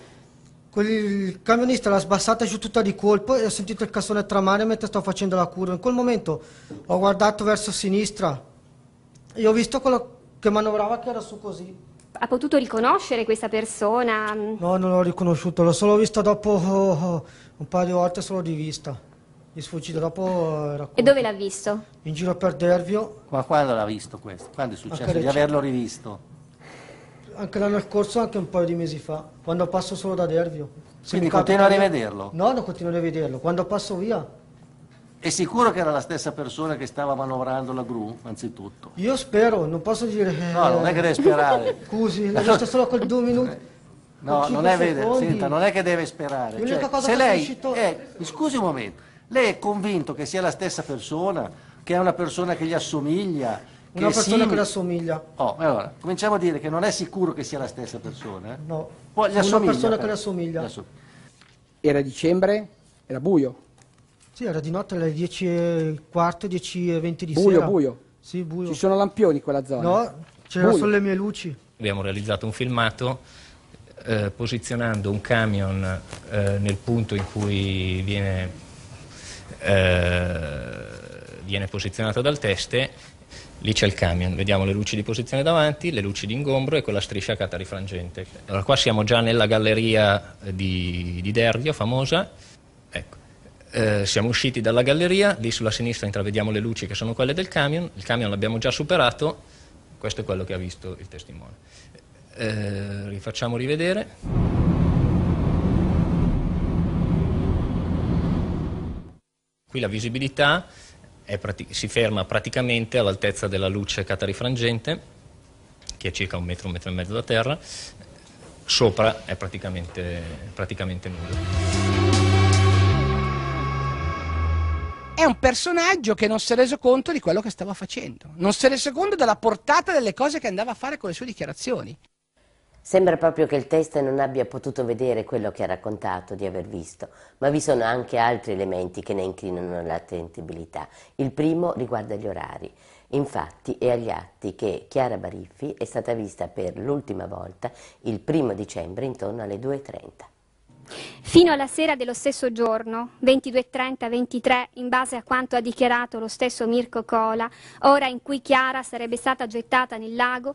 il camionista l'ha sbassata giù tutta di colpo e ho sentito il cassone tramare mentre stavo facendo la curva. In quel momento ho guardato verso sinistra e ho visto quello che manovrava che era su così. Ha potuto riconoscere questa persona? No, non l'ho riconosciuto, l'ho solo vista dopo oh, oh, un paio di volte solo di vista. Gli sfuggito dopo oh, era E dove l'ha visto? In giro per Dervio. Ma quando l'ha visto questo? Quando è successo di averlo rivisto? anche l'anno scorso, anche un paio di mesi fa, quando passo solo da Dervio. Se Quindi continua a rivederlo? No, non continuo a rivederlo. Quando passo via... È sicuro che era la stessa persona che stava manovrando la gru, anzitutto? Io spero, non posso dire... No, non è che deve sperare. Scusi, l'ho visto solo quel due minuti. Eh, no, non è, vede, senta, non è, che deve sperare. L'unica cioè, cosa se lei riuscito... è, scusi un momento, lei è convinto che sia la stessa persona, che è una persona che gli assomiglia, una persona si... che le assomiglia. Oh, allora, cominciamo a dire che non è sicuro che sia la stessa persona. Eh? No, Poi, una persona che le assomiglia. Era dicembre, era buio. Sì, era di notte alle 10.15, 10.20 di buio, sera. Buio, buio. Sì, buio. Ci sono lampioni in quella zona? No, c'erano solo le mie luci. Abbiamo realizzato un filmato eh, posizionando un camion eh, nel punto in cui viene, eh, viene posizionato dal teste Lì c'è il camion, vediamo le luci di posizione davanti, le luci di ingombro e quella striscia catarifrangente. Allora qua siamo già nella galleria eh, di, di Dervio, famosa. Ecco. Eh, siamo usciti dalla galleria, lì sulla sinistra intravediamo le luci che sono quelle del camion, il camion l'abbiamo già superato, questo è quello che ha visto il testimone. Eh, rifacciamo rivedere. Qui la visibilità si ferma praticamente all'altezza della luce catarifrangente, che è circa un metro, un metro e mezzo da terra, sopra è praticamente, praticamente nulla. È un personaggio che non si è reso conto di quello che stava facendo, non si è reso conto della portata delle cose che andava a fare con le sue dichiarazioni. Sembra proprio che il test non abbia potuto vedere quello che ha raccontato di aver visto, ma vi sono anche altri elementi che ne inclinano l'attentibilità. Il primo riguarda gli orari. Infatti è agli atti che Chiara Bariffi è stata vista per l'ultima volta il primo dicembre intorno alle 2.30. Fino alla sera dello stesso giorno, 22.30-23, in base a quanto ha dichiarato lo stesso Mirko Cola, ora in cui Chiara sarebbe stata gettata nel lago,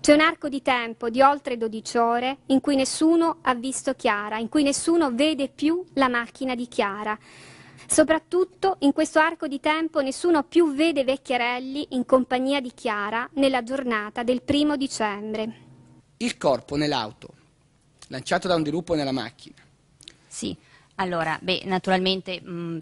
c'è un arco di tempo di oltre 12 ore in cui nessuno ha visto Chiara, in cui nessuno vede più la macchina di Chiara. Soprattutto in questo arco di tempo nessuno più vede Vecchiarelli in compagnia di Chiara nella giornata del primo dicembre. Il corpo nell'auto, lanciato da un dirupo nella macchina. Sì. Allora, beh, naturalmente mh, mm,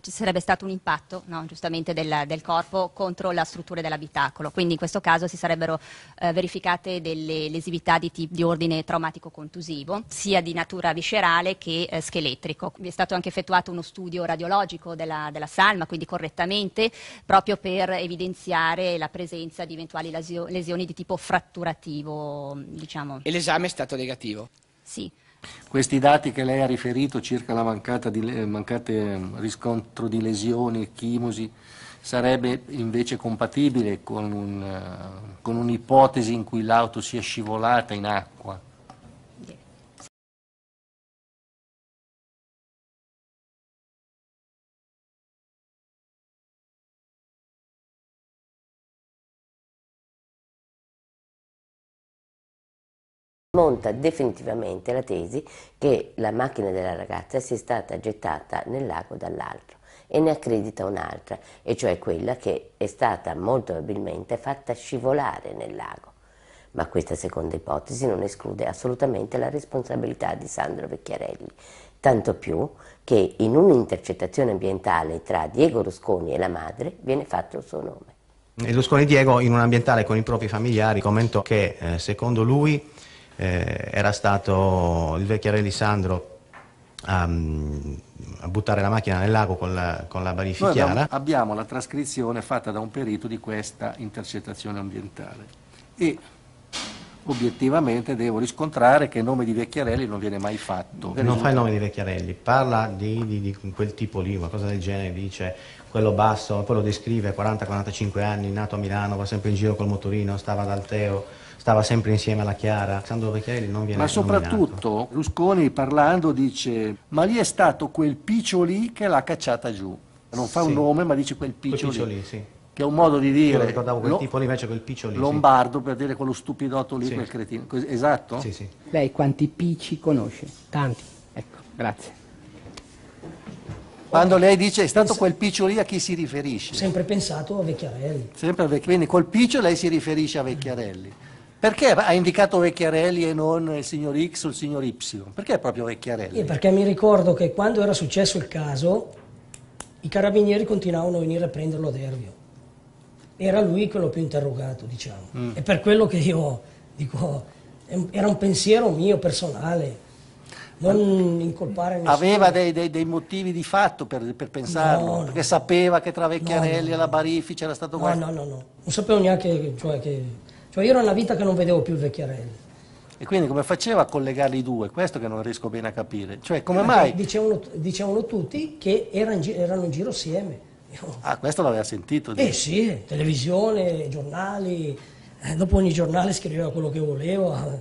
ci sarebbe stato un impatto no, giustamente del, del, corpo contro la struttura dell'abitacolo, quindi in questo caso si sarebbero eh, verificate delle lesività di, di ordine traumatico-contusivo, sia di natura viscerale che eh, scheletrico. Vi è stato anche effettuato uno studio radiologico della, della, salma, quindi correttamente, proprio per evidenziare la presenza di eventuali lesio, lesioni di tipo fratturativo. Diciamo. E l'esame è stato negativo? Sì. Questi dati che lei ha riferito circa la mancata di, eh, mancate ehm, riscontro di lesioni e chimosi sarebbe invece compatibile con, un, eh, con un'ipotesi in cui l'auto sia scivolata in acqua smonta definitivamente la tesi che la macchina della ragazza sia stata gettata nel lago dall'altro e ne accredita un'altra, e cioè quella che è stata molto probabilmente fatta scivolare nel lago. Ma questa seconda ipotesi non esclude assolutamente la responsabilità di Sandro Vecchiarelli, tanto più che in un'intercettazione ambientale tra Diego Rusconi e la madre viene fatto il suo nome. Rusconi Diego in un ambientale con i propri familiari commentò che eh, secondo lui eh, era stato il vecchiarelli Sandro a, mm, a, buttare la macchina nel lago con la, con la barifichiara. Abbiamo, abbiamo la trascrizione fatta da un perito di questa intercettazione ambientale e obiettivamente devo riscontrare che il nome di Vecchiarelli non viene mai fatto. Non fa il nome di Vecchiarelli, parla di, di, di quel tipo lì, qualcosa del genere, dice quello basso, poi lo descrive, 40-45 anni, nato a Milano, va sempre in giro col motorino, stava ad Alteo stava sempre insieme alla Chiara. Alessandro Vecchielli non viene Ma soprattutto nominato. Rusconi parlando dice ma lì è stato quel piccio lì che l'ha cacciata giù. Non fa sì. un nome ma dice quel piccio, lì. Sì. Che è un modo di dire. Io ricordavo quel lo, tipo lì invece quel piccio lì. Lombardo sì. per dire quello stupidotto lì, quel cretino. Esatto? Sì, sì. Lei quanti picci conosce? Tanti. Ecco, grazie. Quando lei dice è stato quel piccio lì a chi si riferisce? Sempre pensato a Vecchiarelli. Sempre a Vecchiarelli. Quindi col piccio lei si riferisce a Vecchiarelli. Perché ha indicato Vecchiarelli e non il signor X o il signor Y? Perché è proprio Vecchiarelli? E perché mi ricordo che quando era successo il caso, i carabinieri continuavano a venire a prenderlo ad Ervio. Era lui quello più interrogato, diciamo. Mm. E per quello che io dico, era un pensiero mio personale. Non incolpare nessuno. Aveva dei, dei, dei motivi di fatto per, per pensarlo? No, perché no. sapeva che tra Vecchiarelli no, e la Barifi c'era stato no, qualcosa? No, no, no. Non sapevo neanche cioè, che cioè io era una vita che non vedevo più il vecchiarelli. E quindi come faceva a collegare i due? Questo che non riesco bene a capire. Cioè, come mai? Dicevano, dicevano tutti che erano in, gi erano in giro assieme. Ah, questo l'aveva sentito? Dire. Eh sì, televisione, giornali. Eh, dopo ogni giornale scriveva quello che voleva.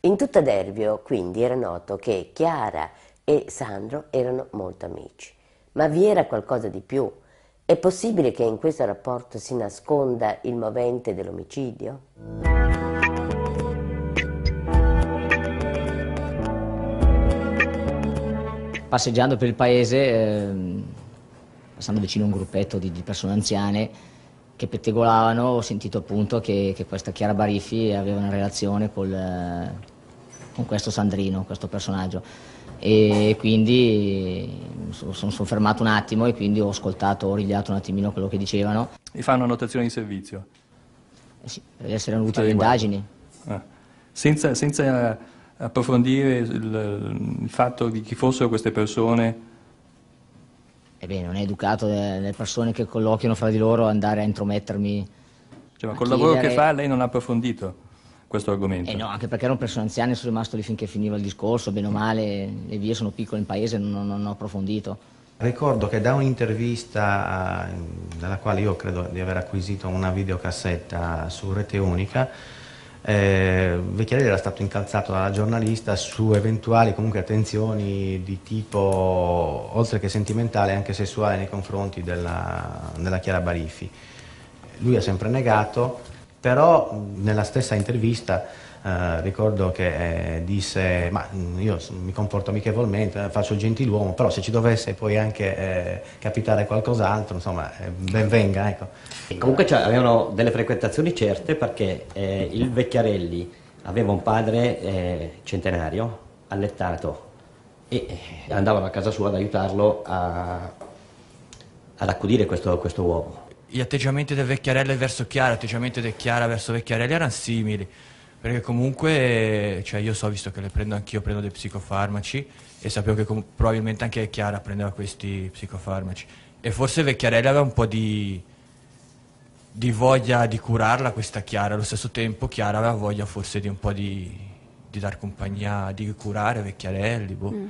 In tutta Derbio, quindi, era noto che Chiara e Sandro erano molto amici. Ma vi era qualcosa di più. È possibile che in questo rapporto si nasconda il movente dell'omicidio? Passeggiando per il paese, ehm, passando vicino a un gruppetto di, persone anziane che pettegolavano, ho sentito appunto che, che questa Chiara Barifi aveva una relazione col, eh, con questo Sandrino, questo personaggio e quindi mm, sono fermato un attimo e quindi ho ascoltato, ho rigliato un attimino quello che dicevano. E fanno annotazione di servizio? Eh sì, per essere utili ah, le indagini. Ah. Senza, senza, approfondire il, il, fatto di chi fossero queste persone? Ebbene, non è educato eh, le persone che colloquiano fra di loro andare a intromettermi. Cioè, ma col chiedere... lavoro che fa lei non ha approfondito? questo argomento. Eh no, anche perché ero un persona anziana e sono rimasto lì finché finiva il discorso, bene o male, le vie sono piccole in paese, non, non ho approfondito. Ricordo che da un'intervista dalla eh, quale io credo di aver acquisito una videocassetta su Rete Unica, eh, Vecchiarelli era stato incalzato dalla giornalista su eventuali comunque attenzioni di tipo oltre che sentimentale anche sessuale nei confronti della, della Chiara Bariffi. Lui ha sempre negato, però nella stessa intervista eh, ricordo che eh, disse ma io mi comporto amichevolmente, eh, faccio il gentiluomo, però se ci dovesse poi anche eh, capitare qualcos'altro, insomma, eh, ben venga. Ecco. Comunque cioè, avevano delle frequentazioni certe perché eh, il Vecchiarelli aveva un padre centenario, allettato, e andavano a casa sua ad aiutarlo a, ad accudire questo, questo uomo gli atteggiamenti del Vecchiarella verso Chiara, atteggiamenti del Chiara verso Vecchiarelli erano simili, perché comunque, cioè io so, visto che le prendo anch'io, prendo dei psicofarmaci e sapevo che probabilmente anche Chiara prendeva questi psicofarmaci e forse Vecchiarelli aveva un po' di, di, voglia di curarla questa Chiara, allo stesso tempo Chiara aveva voglia forse di un po' di, di dar compagnia, di curare Vecchiarelli. Boh. Mm.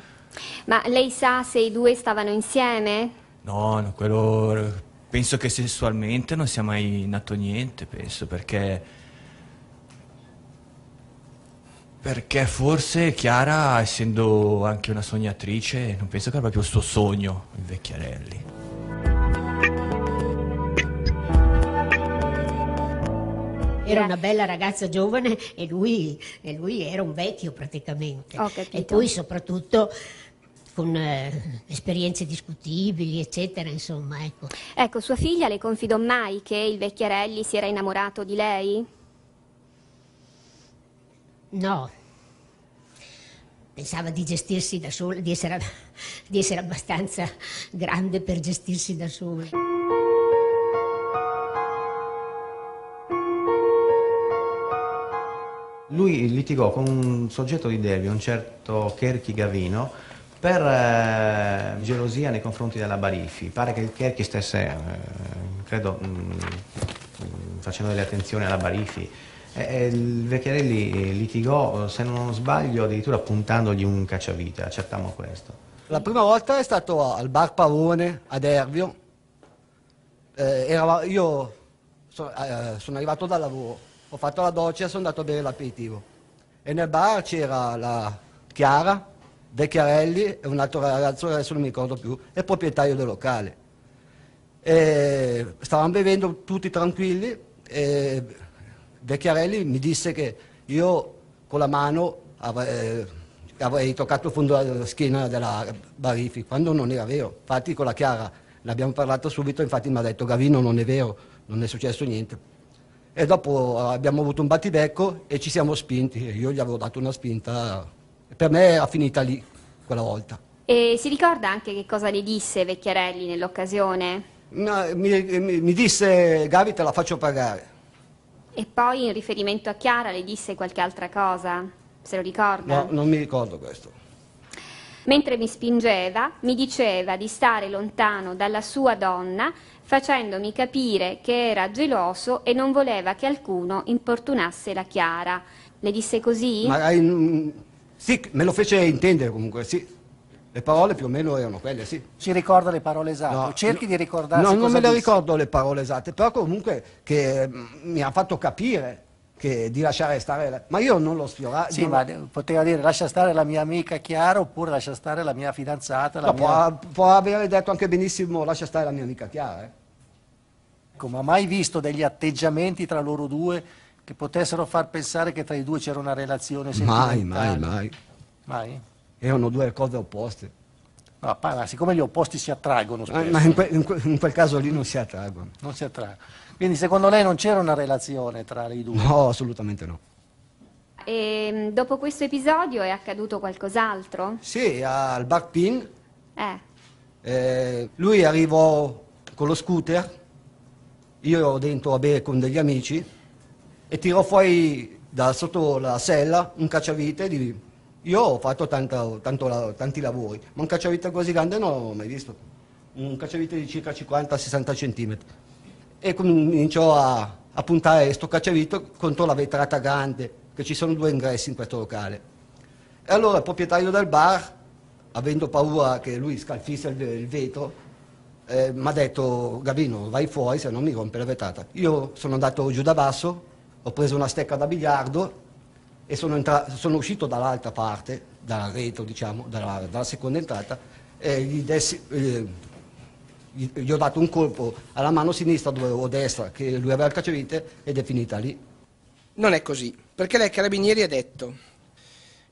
Ma lei sa se i due stavano insieme? No, no quello Penso che sessualmente non sia mai nato niente, penso, perché... Perché forse Chiara, essendo anche una sognatrice, non penso che era proprio il suo sogno, il vecchiarelli. Era una bella ragazza giovane e lui, e lui era un vecchio praticamente. e poi soprattutto con eh, esperienze discutibili, eccetera, insomma, ecco. Ecco, sua figlia le confidò mai che il vecchiarelli si era innamorato di lei? No. Pensava di gestirsi da sola, di essere, di essere abbastanza grande per gestirsi da sola. Lui litigò con un soggetto di Devi, un certo Cherchi Gavino, per eh, gelosia nei confronti della Barifi. Pare che il Kerchi stesse, eh, credo, mh, mm, mh, mm, facendo delle attenzioni alla Barifi. E, e il Vecchiarelli litigò, se non sbaglio, addirittura puntandogli un cacciavite, accertammo questo. La prima volta è stato al bar Pavone ad Ervio. Eh, era, io so, eh, sono arrivato dal lavoro, ho fatto la doccia e sono andato a bere l'aperitivo. E nel bar c'era la Chiara, De Chiarelli e un altro ragazzo, adesso non mi ricordo più, è proprietario del locale. E stavamo bevendo tutti tranquilli e De Chiarelli mi disse che io con la mano avrei, eh, avrei toccato il fondo della schiena della Barifi, quando non era vero. Infatti con la Chiara ne abbiamo parlato subito, infatti mi ha detto Gavino non è vero, non è successo niente. E dopo abbiamo avuto un battibecco e ci siamo spinti, io gli avevo dato una spinta per me ha finita lì quella volta. E si ricorda anche che cosa le disse Vecchiarelli nell'occasione? No, mi, mi, mi, disse Gavi te la faccio pagare. E poi in riferimento a Chiara le disse qualche altra cosa? Se lo ricorda? No, non mi ricordo questo. Mentre mi spingeva, mi diceva di stare lontano dalla sua donna, facendomi capire che era geloso e non voleva che alcuno importunasse la Chiara. Le disse così? Magari mm, sì, me lo fece intendere comunque, sì. Le parole più o meno erano quelle, sì. Si ricorda le parole esatte? No, cerchi no, di ricordarsi No, non me le ricordo le parole esatte, però comunque che mm, mi ha fatto capire che di lasciare stare, la... ma io non l'ho sfiorato. Sì, ma lo... poteva dire lascia stare la mia amica Chiara oppure lascia stare la mia fidanzata. La no, mia... Può, può, avere detto anche benissimo lascia stare la mia amica Chiara. Eh. Ecco, ma mai visto degli atteggiamenti tra loro due che potessero far pensare che tra i due c'era una relazione Mai, mai, mai. Mai? Erano due cose opposte. No, parla, siccome gli opposti si attraggono eh, spesso. ma in, que, in, que, in, quel caso lì non si attraggono. Non si attraggono. Quindi secondo lei non c'era una relazione tra i due? No, assolutamente no. E ehm, dopo questo episodio è accaduto qualcos'altro? Sì, al Backping. Eh. Eh, lui arrivò con lo scooter, io ero dentro a bere con degli amici e tirò fuori da sotto la sella un cacciavite di... Io ho fatto tanto, tanto, tanti lavori, ma un cacciavite così grande non l'ho mai visto. Un cacciavite di circa 50-60 cm. E cominciò a, a puntare questo cacciavite contro la vetrata grande, che ci sono due ingressi in questo locale. E allora il proprietario del bar, avendo paura che lui scalfisse il, il vetro, eh, mi ha detto Gavino vai fuori se non mi rompe la vetrata. Io sono andato giù da basso ho preso una stecca da biliardo e sono, sono uscito dall'altra parte, dal retro diciamo, dalla, dalla seconda entrata, e gli, dessi, eh, gli, gli, ho dato un colpo alla mano sinistra dove, o destra che lui aveva il cacciavite ed è finita lì. Non è così, perché lei carabinieri ha detto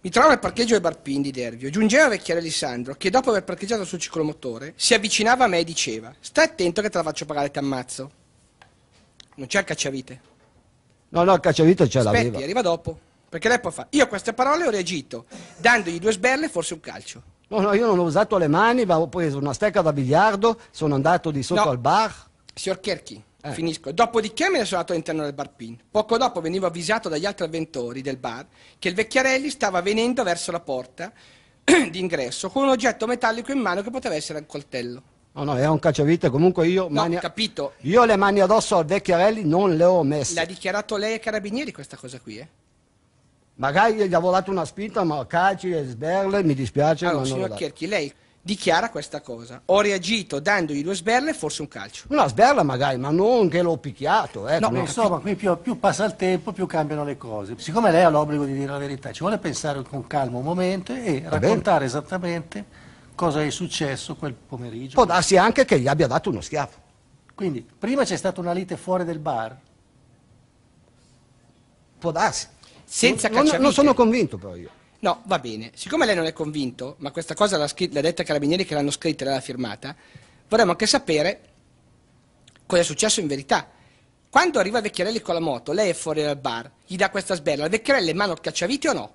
mi trovo nel parcheggio del Barpin di Dervio. Giungeva a vecchiare Alessandro, che dopo aver parcheggiato sul ciclomotore, si avvicinava a me e diceva: Stai attento che te la faccio pagare, ti ammazzo. Non c'è il cacciavite. No, no, il cacciavite ce l'aveva. Aspetti, arriva dopo. Perché lei può fare. io a queste parole ho reagito, dandogli due sberle e forse un calcio. No, no, io non ho usato le mani, ma ho preso una stecca da biliardo, sono andato di sotto no. al bar. Signor Kerchi, eh. finisco. Dopodiché me ne sono andato all'interno del bar Pin. Poco dopo venivo avvisato dagli altri avventori del bar che il vecchiarelli stava venendo verso la porta d'ingresso con un oggetto metallico in mano che poteva essere un coltello. No, no, era un calciavite, comunque io... No, mani... capito. Io le mani addosso al Vecchiarelli non le ho messe. L'ha dichiarato lei ai carabinieri questa cosa qui, eh? Magari gli ha volato una spinta, ma calci e sberle, mi dispiace. Allora, signor Chierchi, lei dichiara questa cosa. Ho reagito dandogli due sberle forse un calcio. Una sberla magari, ma non che l'ho picchiato. Eh, no, insomma, qui più, più, passa il tempo, più cambiano le cose. Siccome lei ha l'obbligo di dire la verità, ci vuole pensare con calma un momento e Va raccontare bene. esattamente cosa è successo quel pomeriggio. Può darsi anche che gli abbia dato uno schiaffo. Quindi, prima c'è stata una lite fuori del bar? Può darsi. Senza non, non sono convinto però io. No, va bene. Siccome lei non è convinto, ma questa cosa l'ha, scritta, l'ha detta Carabinieri che l'hanno scritta e l'ha firmata, vorremmo anche sapere cosa è successo in verità. Quando arriva Vecchiarelli con la moto, lei è fuori dal bar, gli dà questa sberla, Vecchiarelli è in mano al cacciaviti o no?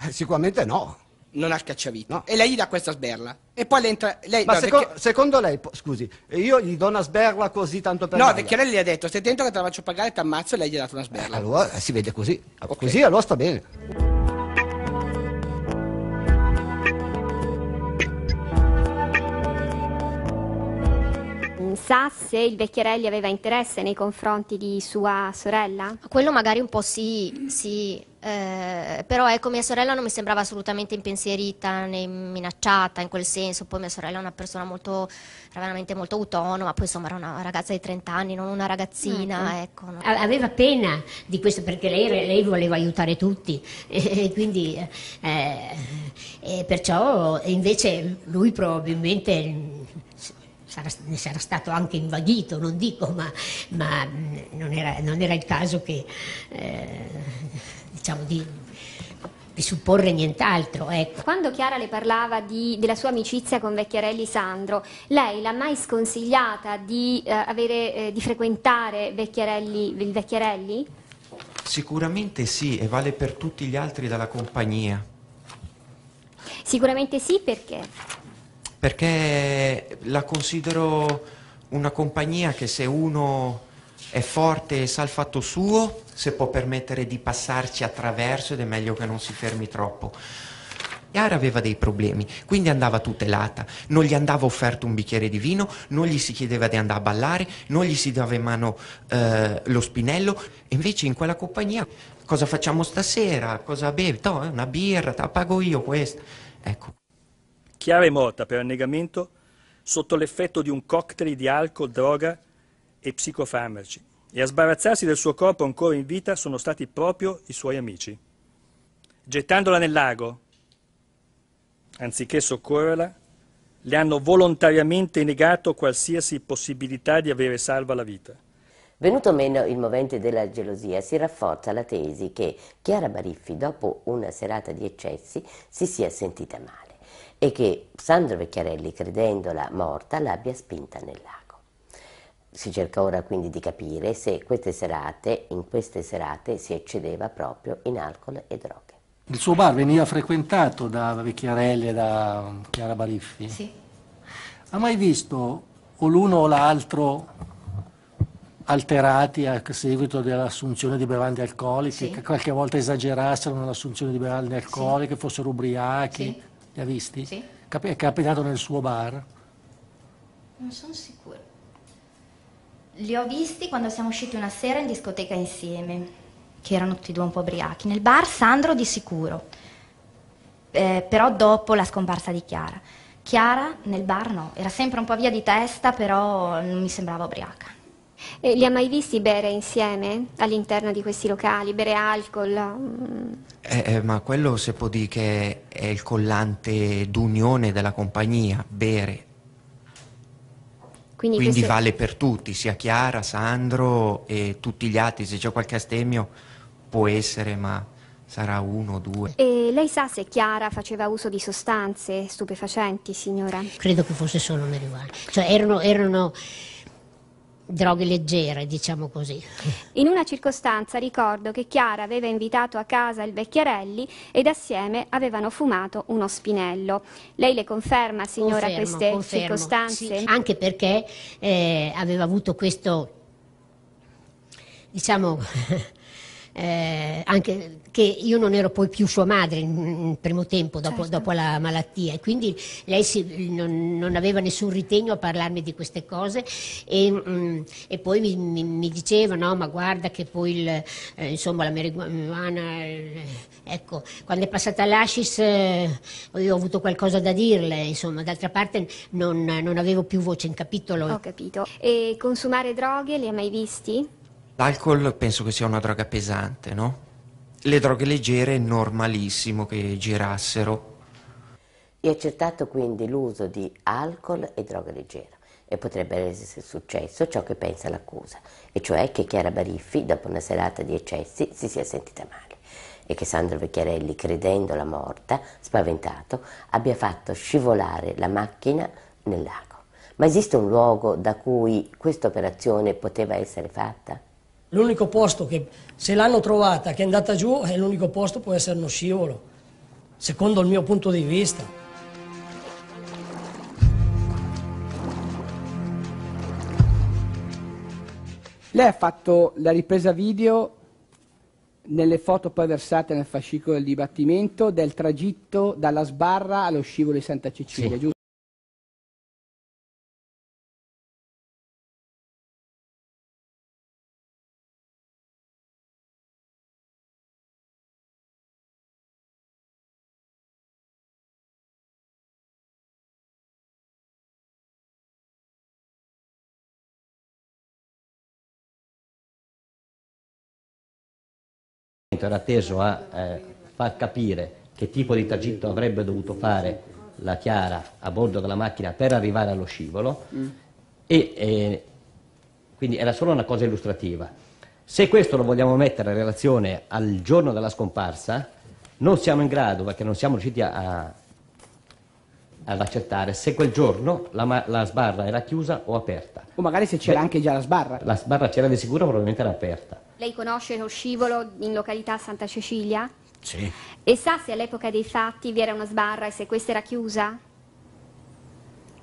Eh, sicuramente no non ha il cacciavite. No. E lei gli dà questa sberla. E poi lei entra. Lei, Ma no, seco perché... secondo lei, scusi, io gli do una sberla così tanto per. No, Maria. perché lei gli ha detto: se dentro che te la faccio pagare, ti ammazzo e lei gli ha dato una sberla. Eh, allora eh, si vede così. Okay. Così allora sta bene. sa se il vecchierelli aveva interesse nei confronti di sua sorella? Quello magari un po' sì, sì. Eh, però ecco mia sorella non mi sembrava assolutamente impensierita né minacciata in quel senso, poi mia sorella è una persona molto, era veramente molto autonoma, poi insomma era una ragazza di 30 anni, non una ragazzina, mm-hmm. ecco. No. Aveva pena di questo perché lei, lei voleva aiutare tutti e quindi eh, e eh, perciò invece lui probabilmente sarà, ne sarà stato anche invaghito, non dico, ma, ma mm, non, era, non, era, il caso che, eh, diciamo di, di supporre nient'altro. Ecco. Quando Chiara le parlava di, della sua amicizia con Vecchiarelli Sandro, lei l'ha mai sconsigliata di, eh, avere, eh, di frequentare Vecchiarelli, il Vecchiarelli? Sicuramente sì, e vale per tutti gli altri dalla compagnia. Sicuramente sì, perché? perché la considero una compagnia che se uno è forte e sa il fatto suo, se può permettere di passarci attraverso ed è meglio che non si fermi troppo. Yara aveva dei problemi, quindi andava tutelata, non gli andava offerto un bicchiere di vino, non gli si chiedeva di andare a ballare, non gli si dava in mano eh, lo spinello, invece in quella compagnia cosa facciamo stasera, cosa bevi? Eh, una birra, la pago io questa. Ecco, Chiara è morta per annegamento sotto l'effetto di un cocktail di alcol, droga e psicofarmaci e a sbarazzarsi del suo corpo ancora in vita sono stati proprio i suoi amici. Gettandola nel lago, anziché soccorrerla, le hanno volontariamente negato qualsiasi possibilità di avere salva la vita. Venuto meno il movente della gelosia, si rafforza la tesi che Chiara Bariffi, dopo una serata di eccessi, si sia sentita male e che Sandro Vecchiarelli, credendola morta, l'abbia spinta nel lago. Si cerca ora quindi di capire se queste serate, in queste serate si eccedeva proprio in alcol e droghe. Il suo bar veniva frequentato da Vecchiarelli e da Chiara Bariffi? Sì. Ha mai visto o l'uno o l'altro alterati a seguito dell'assunzione di bevande alcoliche, sì. che qualche volta esagerassero nell'assunzione di bevande alcoliche, sì. fossero ubriachi? Sì. Li ha visti? Sì. Cap è capitato nel suo bar? Non sono sicuro. Li ho visti quando siamo usciti una sera in discoteca insieme, che erano tutti due un po' ubriachi. Nel bar Sandro di sicuro, eh, però dopo la scomparsa di Chiara. Chiara nel bar no, era sempre un po' via di testa, però non mi sembrava ubriaca. E li ha mai visti bere insieme all'interno di questi locali, bere alcol? Mm. Eh, eh, ma quello se può dire che è il collante d'unione della compagnia, bere. Quindi, Quindi questo... vale per tutti, sia Chiara, Sandro e tutti gli altri. Se c'è qualche astemio può essere, ma sarà uno o due. E lei sa se Chiara faceva uso di sostanze stupefacenti, signora? Credo che fosse solo marijuana. Cioè erano... erano droghe leggere, diciamo così. In una circostanza ricordo che Chiara aveva invitato a casa il Vecchiarelli ed assieme avevano fumato uno spinello. Lei le conferma, signora, confermo, queste confermo, circostanze? Sì, anche perché eh, aveva avuto questo diciamo eh, anche che io non ero poi più sua madre in, primo tempo dopo, certo. dopo la malattia e quindi lei si, non, non, aveva nessun ritegno a parlarmi di queste cose e, mh, mm, e poi mi, mi, mi, diceva no ma guarda che poi il, eh, insomma la marijuana eh, ecco quando è passata l'ascis eh, io ho avuto qualcosa da dirle insomma d'altra parte non, non avevo più voce in capitolo. Ho capito. E consumare droghe li hai mai visti? L'alcol penso che sia una droga pesante, no? Le droghe leggere è normalissimo che girassero. È accertato quindi l'uso di alcol e droga leggera e potrebbe essere successo ciò che pensa l'accusa, e cioè che Chiara Bariffi, dopo una serata di eccessi, si sia sentita male e che Sandro Vecchiarelli, credendola morta, spaventato, abbia fatto scivolare la macchina nel lago. Ma esiste un luogo da cui questa operazione poteva essere fatta? L'unico posto che, se l'hanno trovata, che è andata giù, è l'unico posto può essere uno scivolo, secondo il mio punto di vista. Lei ha fatto la ripresa video nelle foto poi versate nel fascicolo del dibattimento del tragitto dalla sbarra allo scivolo di Santa Cecilia, sì. giusto? era teso a eh, far capire che tipo di tragitto avrebbe dovuto fare la Chiara a bordo della macchina per arrivare allo scivolo mm. e eh, quindi era solo una cosa illustrativa. Se questo lo vogliamo mettere in relazione al giorno della scomparsa, non siamo in grado, perché non siamo riusciti a, a, ad accertare se quel giorno la, la, sbarra era chiusa o aperta. O magari se c'era anche già la sbarra. La sbarra c'era di sicuro, probabilmente era aperta. Lei conosce lo scivolo in località Santa Cecilia? Sì. E sa se all'epoca dei fatti vi era una sbarra e se questa era chiusa?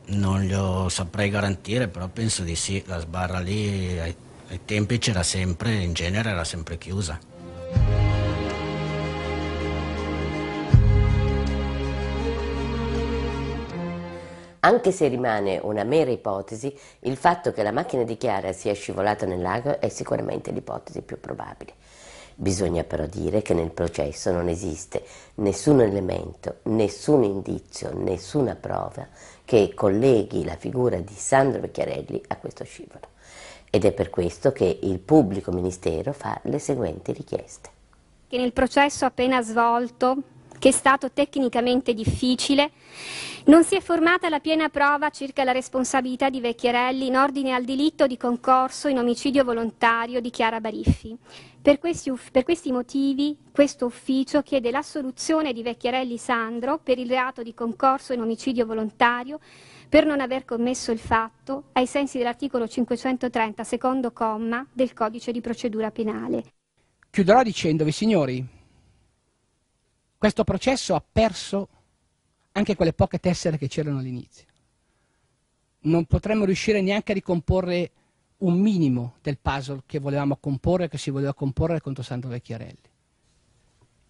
Non glielo saprei garantire, però penso di sì. La sbarra lì ai, ai tempi c'era sempre, in genere era sempre chiusa. Anche se rimane una mera ipotesi, il fatto che la macchina di Chiara sia scivolata nel lago è sicuramente l'ipotesi più probabile. Bisogna però dire che nel processo non esiste nessun elemento, nessun indizio, nessuna prova che colleghi la figura di Sandro Vecchiarelli a questo scivolo. Ed è per questo che il pubblico ministero fa le seguenti richieste. Che nel processo appena svolto che è stato tecnicamente difficile, non si è formata la piena prova circa la responsabilità di Vecchierelli in ordine al delitto di concorso in omicidio volontario di Chiara Bariffi. Per questi, per questi motivi questo ufficio chiede l'assoluzione di Vecchierelli Sandro per il reato di concorso in omicidio volontario per non aver commesso il fatto ai sensi dell'articolo 530 secondo comma del codice di procedura penale. Chiuderò dicendovi, signori, questo processo ha perso anche quelle poche tessere che c'erano all'inizio. Non potremmo riuscire neanche a ricomporre un minimo del puzzle che volevamo comporre, che si voleva comporre contro Sandro Vecchiarelli.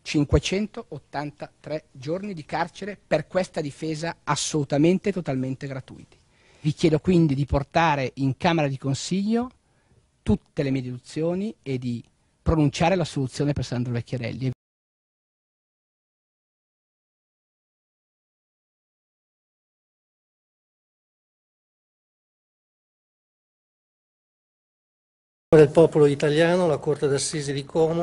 583 giorni di carcere per questa difesa assolutamente e totalmente gratuiti. Vi chiedo quindi di portare in Camera di Consiglio tutte le mie deduzioni e di pronunciare la soluzione per Sandro Vecchiarelli. del popolo italiano, la Corte d'Assisi di Como,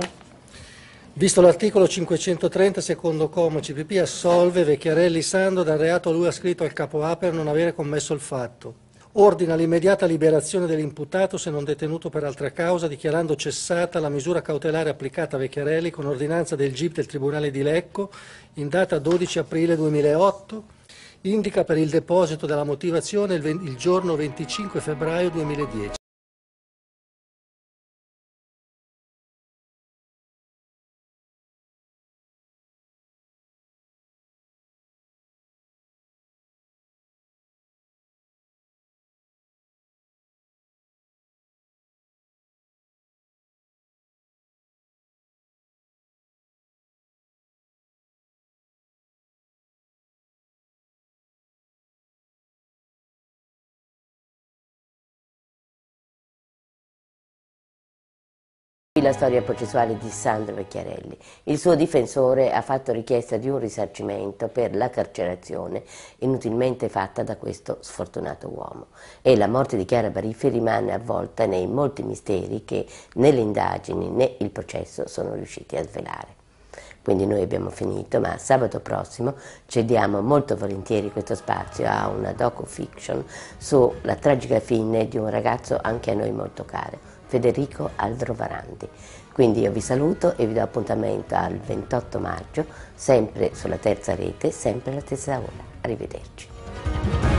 visto l'articolo 530, secondo Como, CPP, assolve Vecchiarelli Sando dal reato a lui ascritto al capo A per non avere commesso il fatto. Ordina l'immediata liberazione dell'imputato se non detenuto per altra causa, dichiarando cessata la misura cautelare applicata a Vecchiarelli con ordinanza del GIP del Tribunale di Lecco in data 12 aprile 2008 indica per il deposito della motivazione il giorno 25 febbraio 2010. Qui la storia processuale di Sandro Vecchiarelli. Il suo difensore ha fatto richiesta di un risarcimento per la carcerazione inutilmente fatta da questo sfortunato uomo. E la morte di Chiara Bariffi rimane avvolta nei molti misteri che né le indagini né il processo sono riusciti a svelare. Quindi noi abbiamo finito, ma sabato prossimo cediamo molto volentieri questo spazio a una docu-fiction sulla tragica fine di un ragazzo anche a noi molto caro Federico Aldrovarandi. Quindi io vi saluto e vi do appuntamento al 28 maggio, sempre sulla terza rete, sempre alla terza ora. Arrivederci.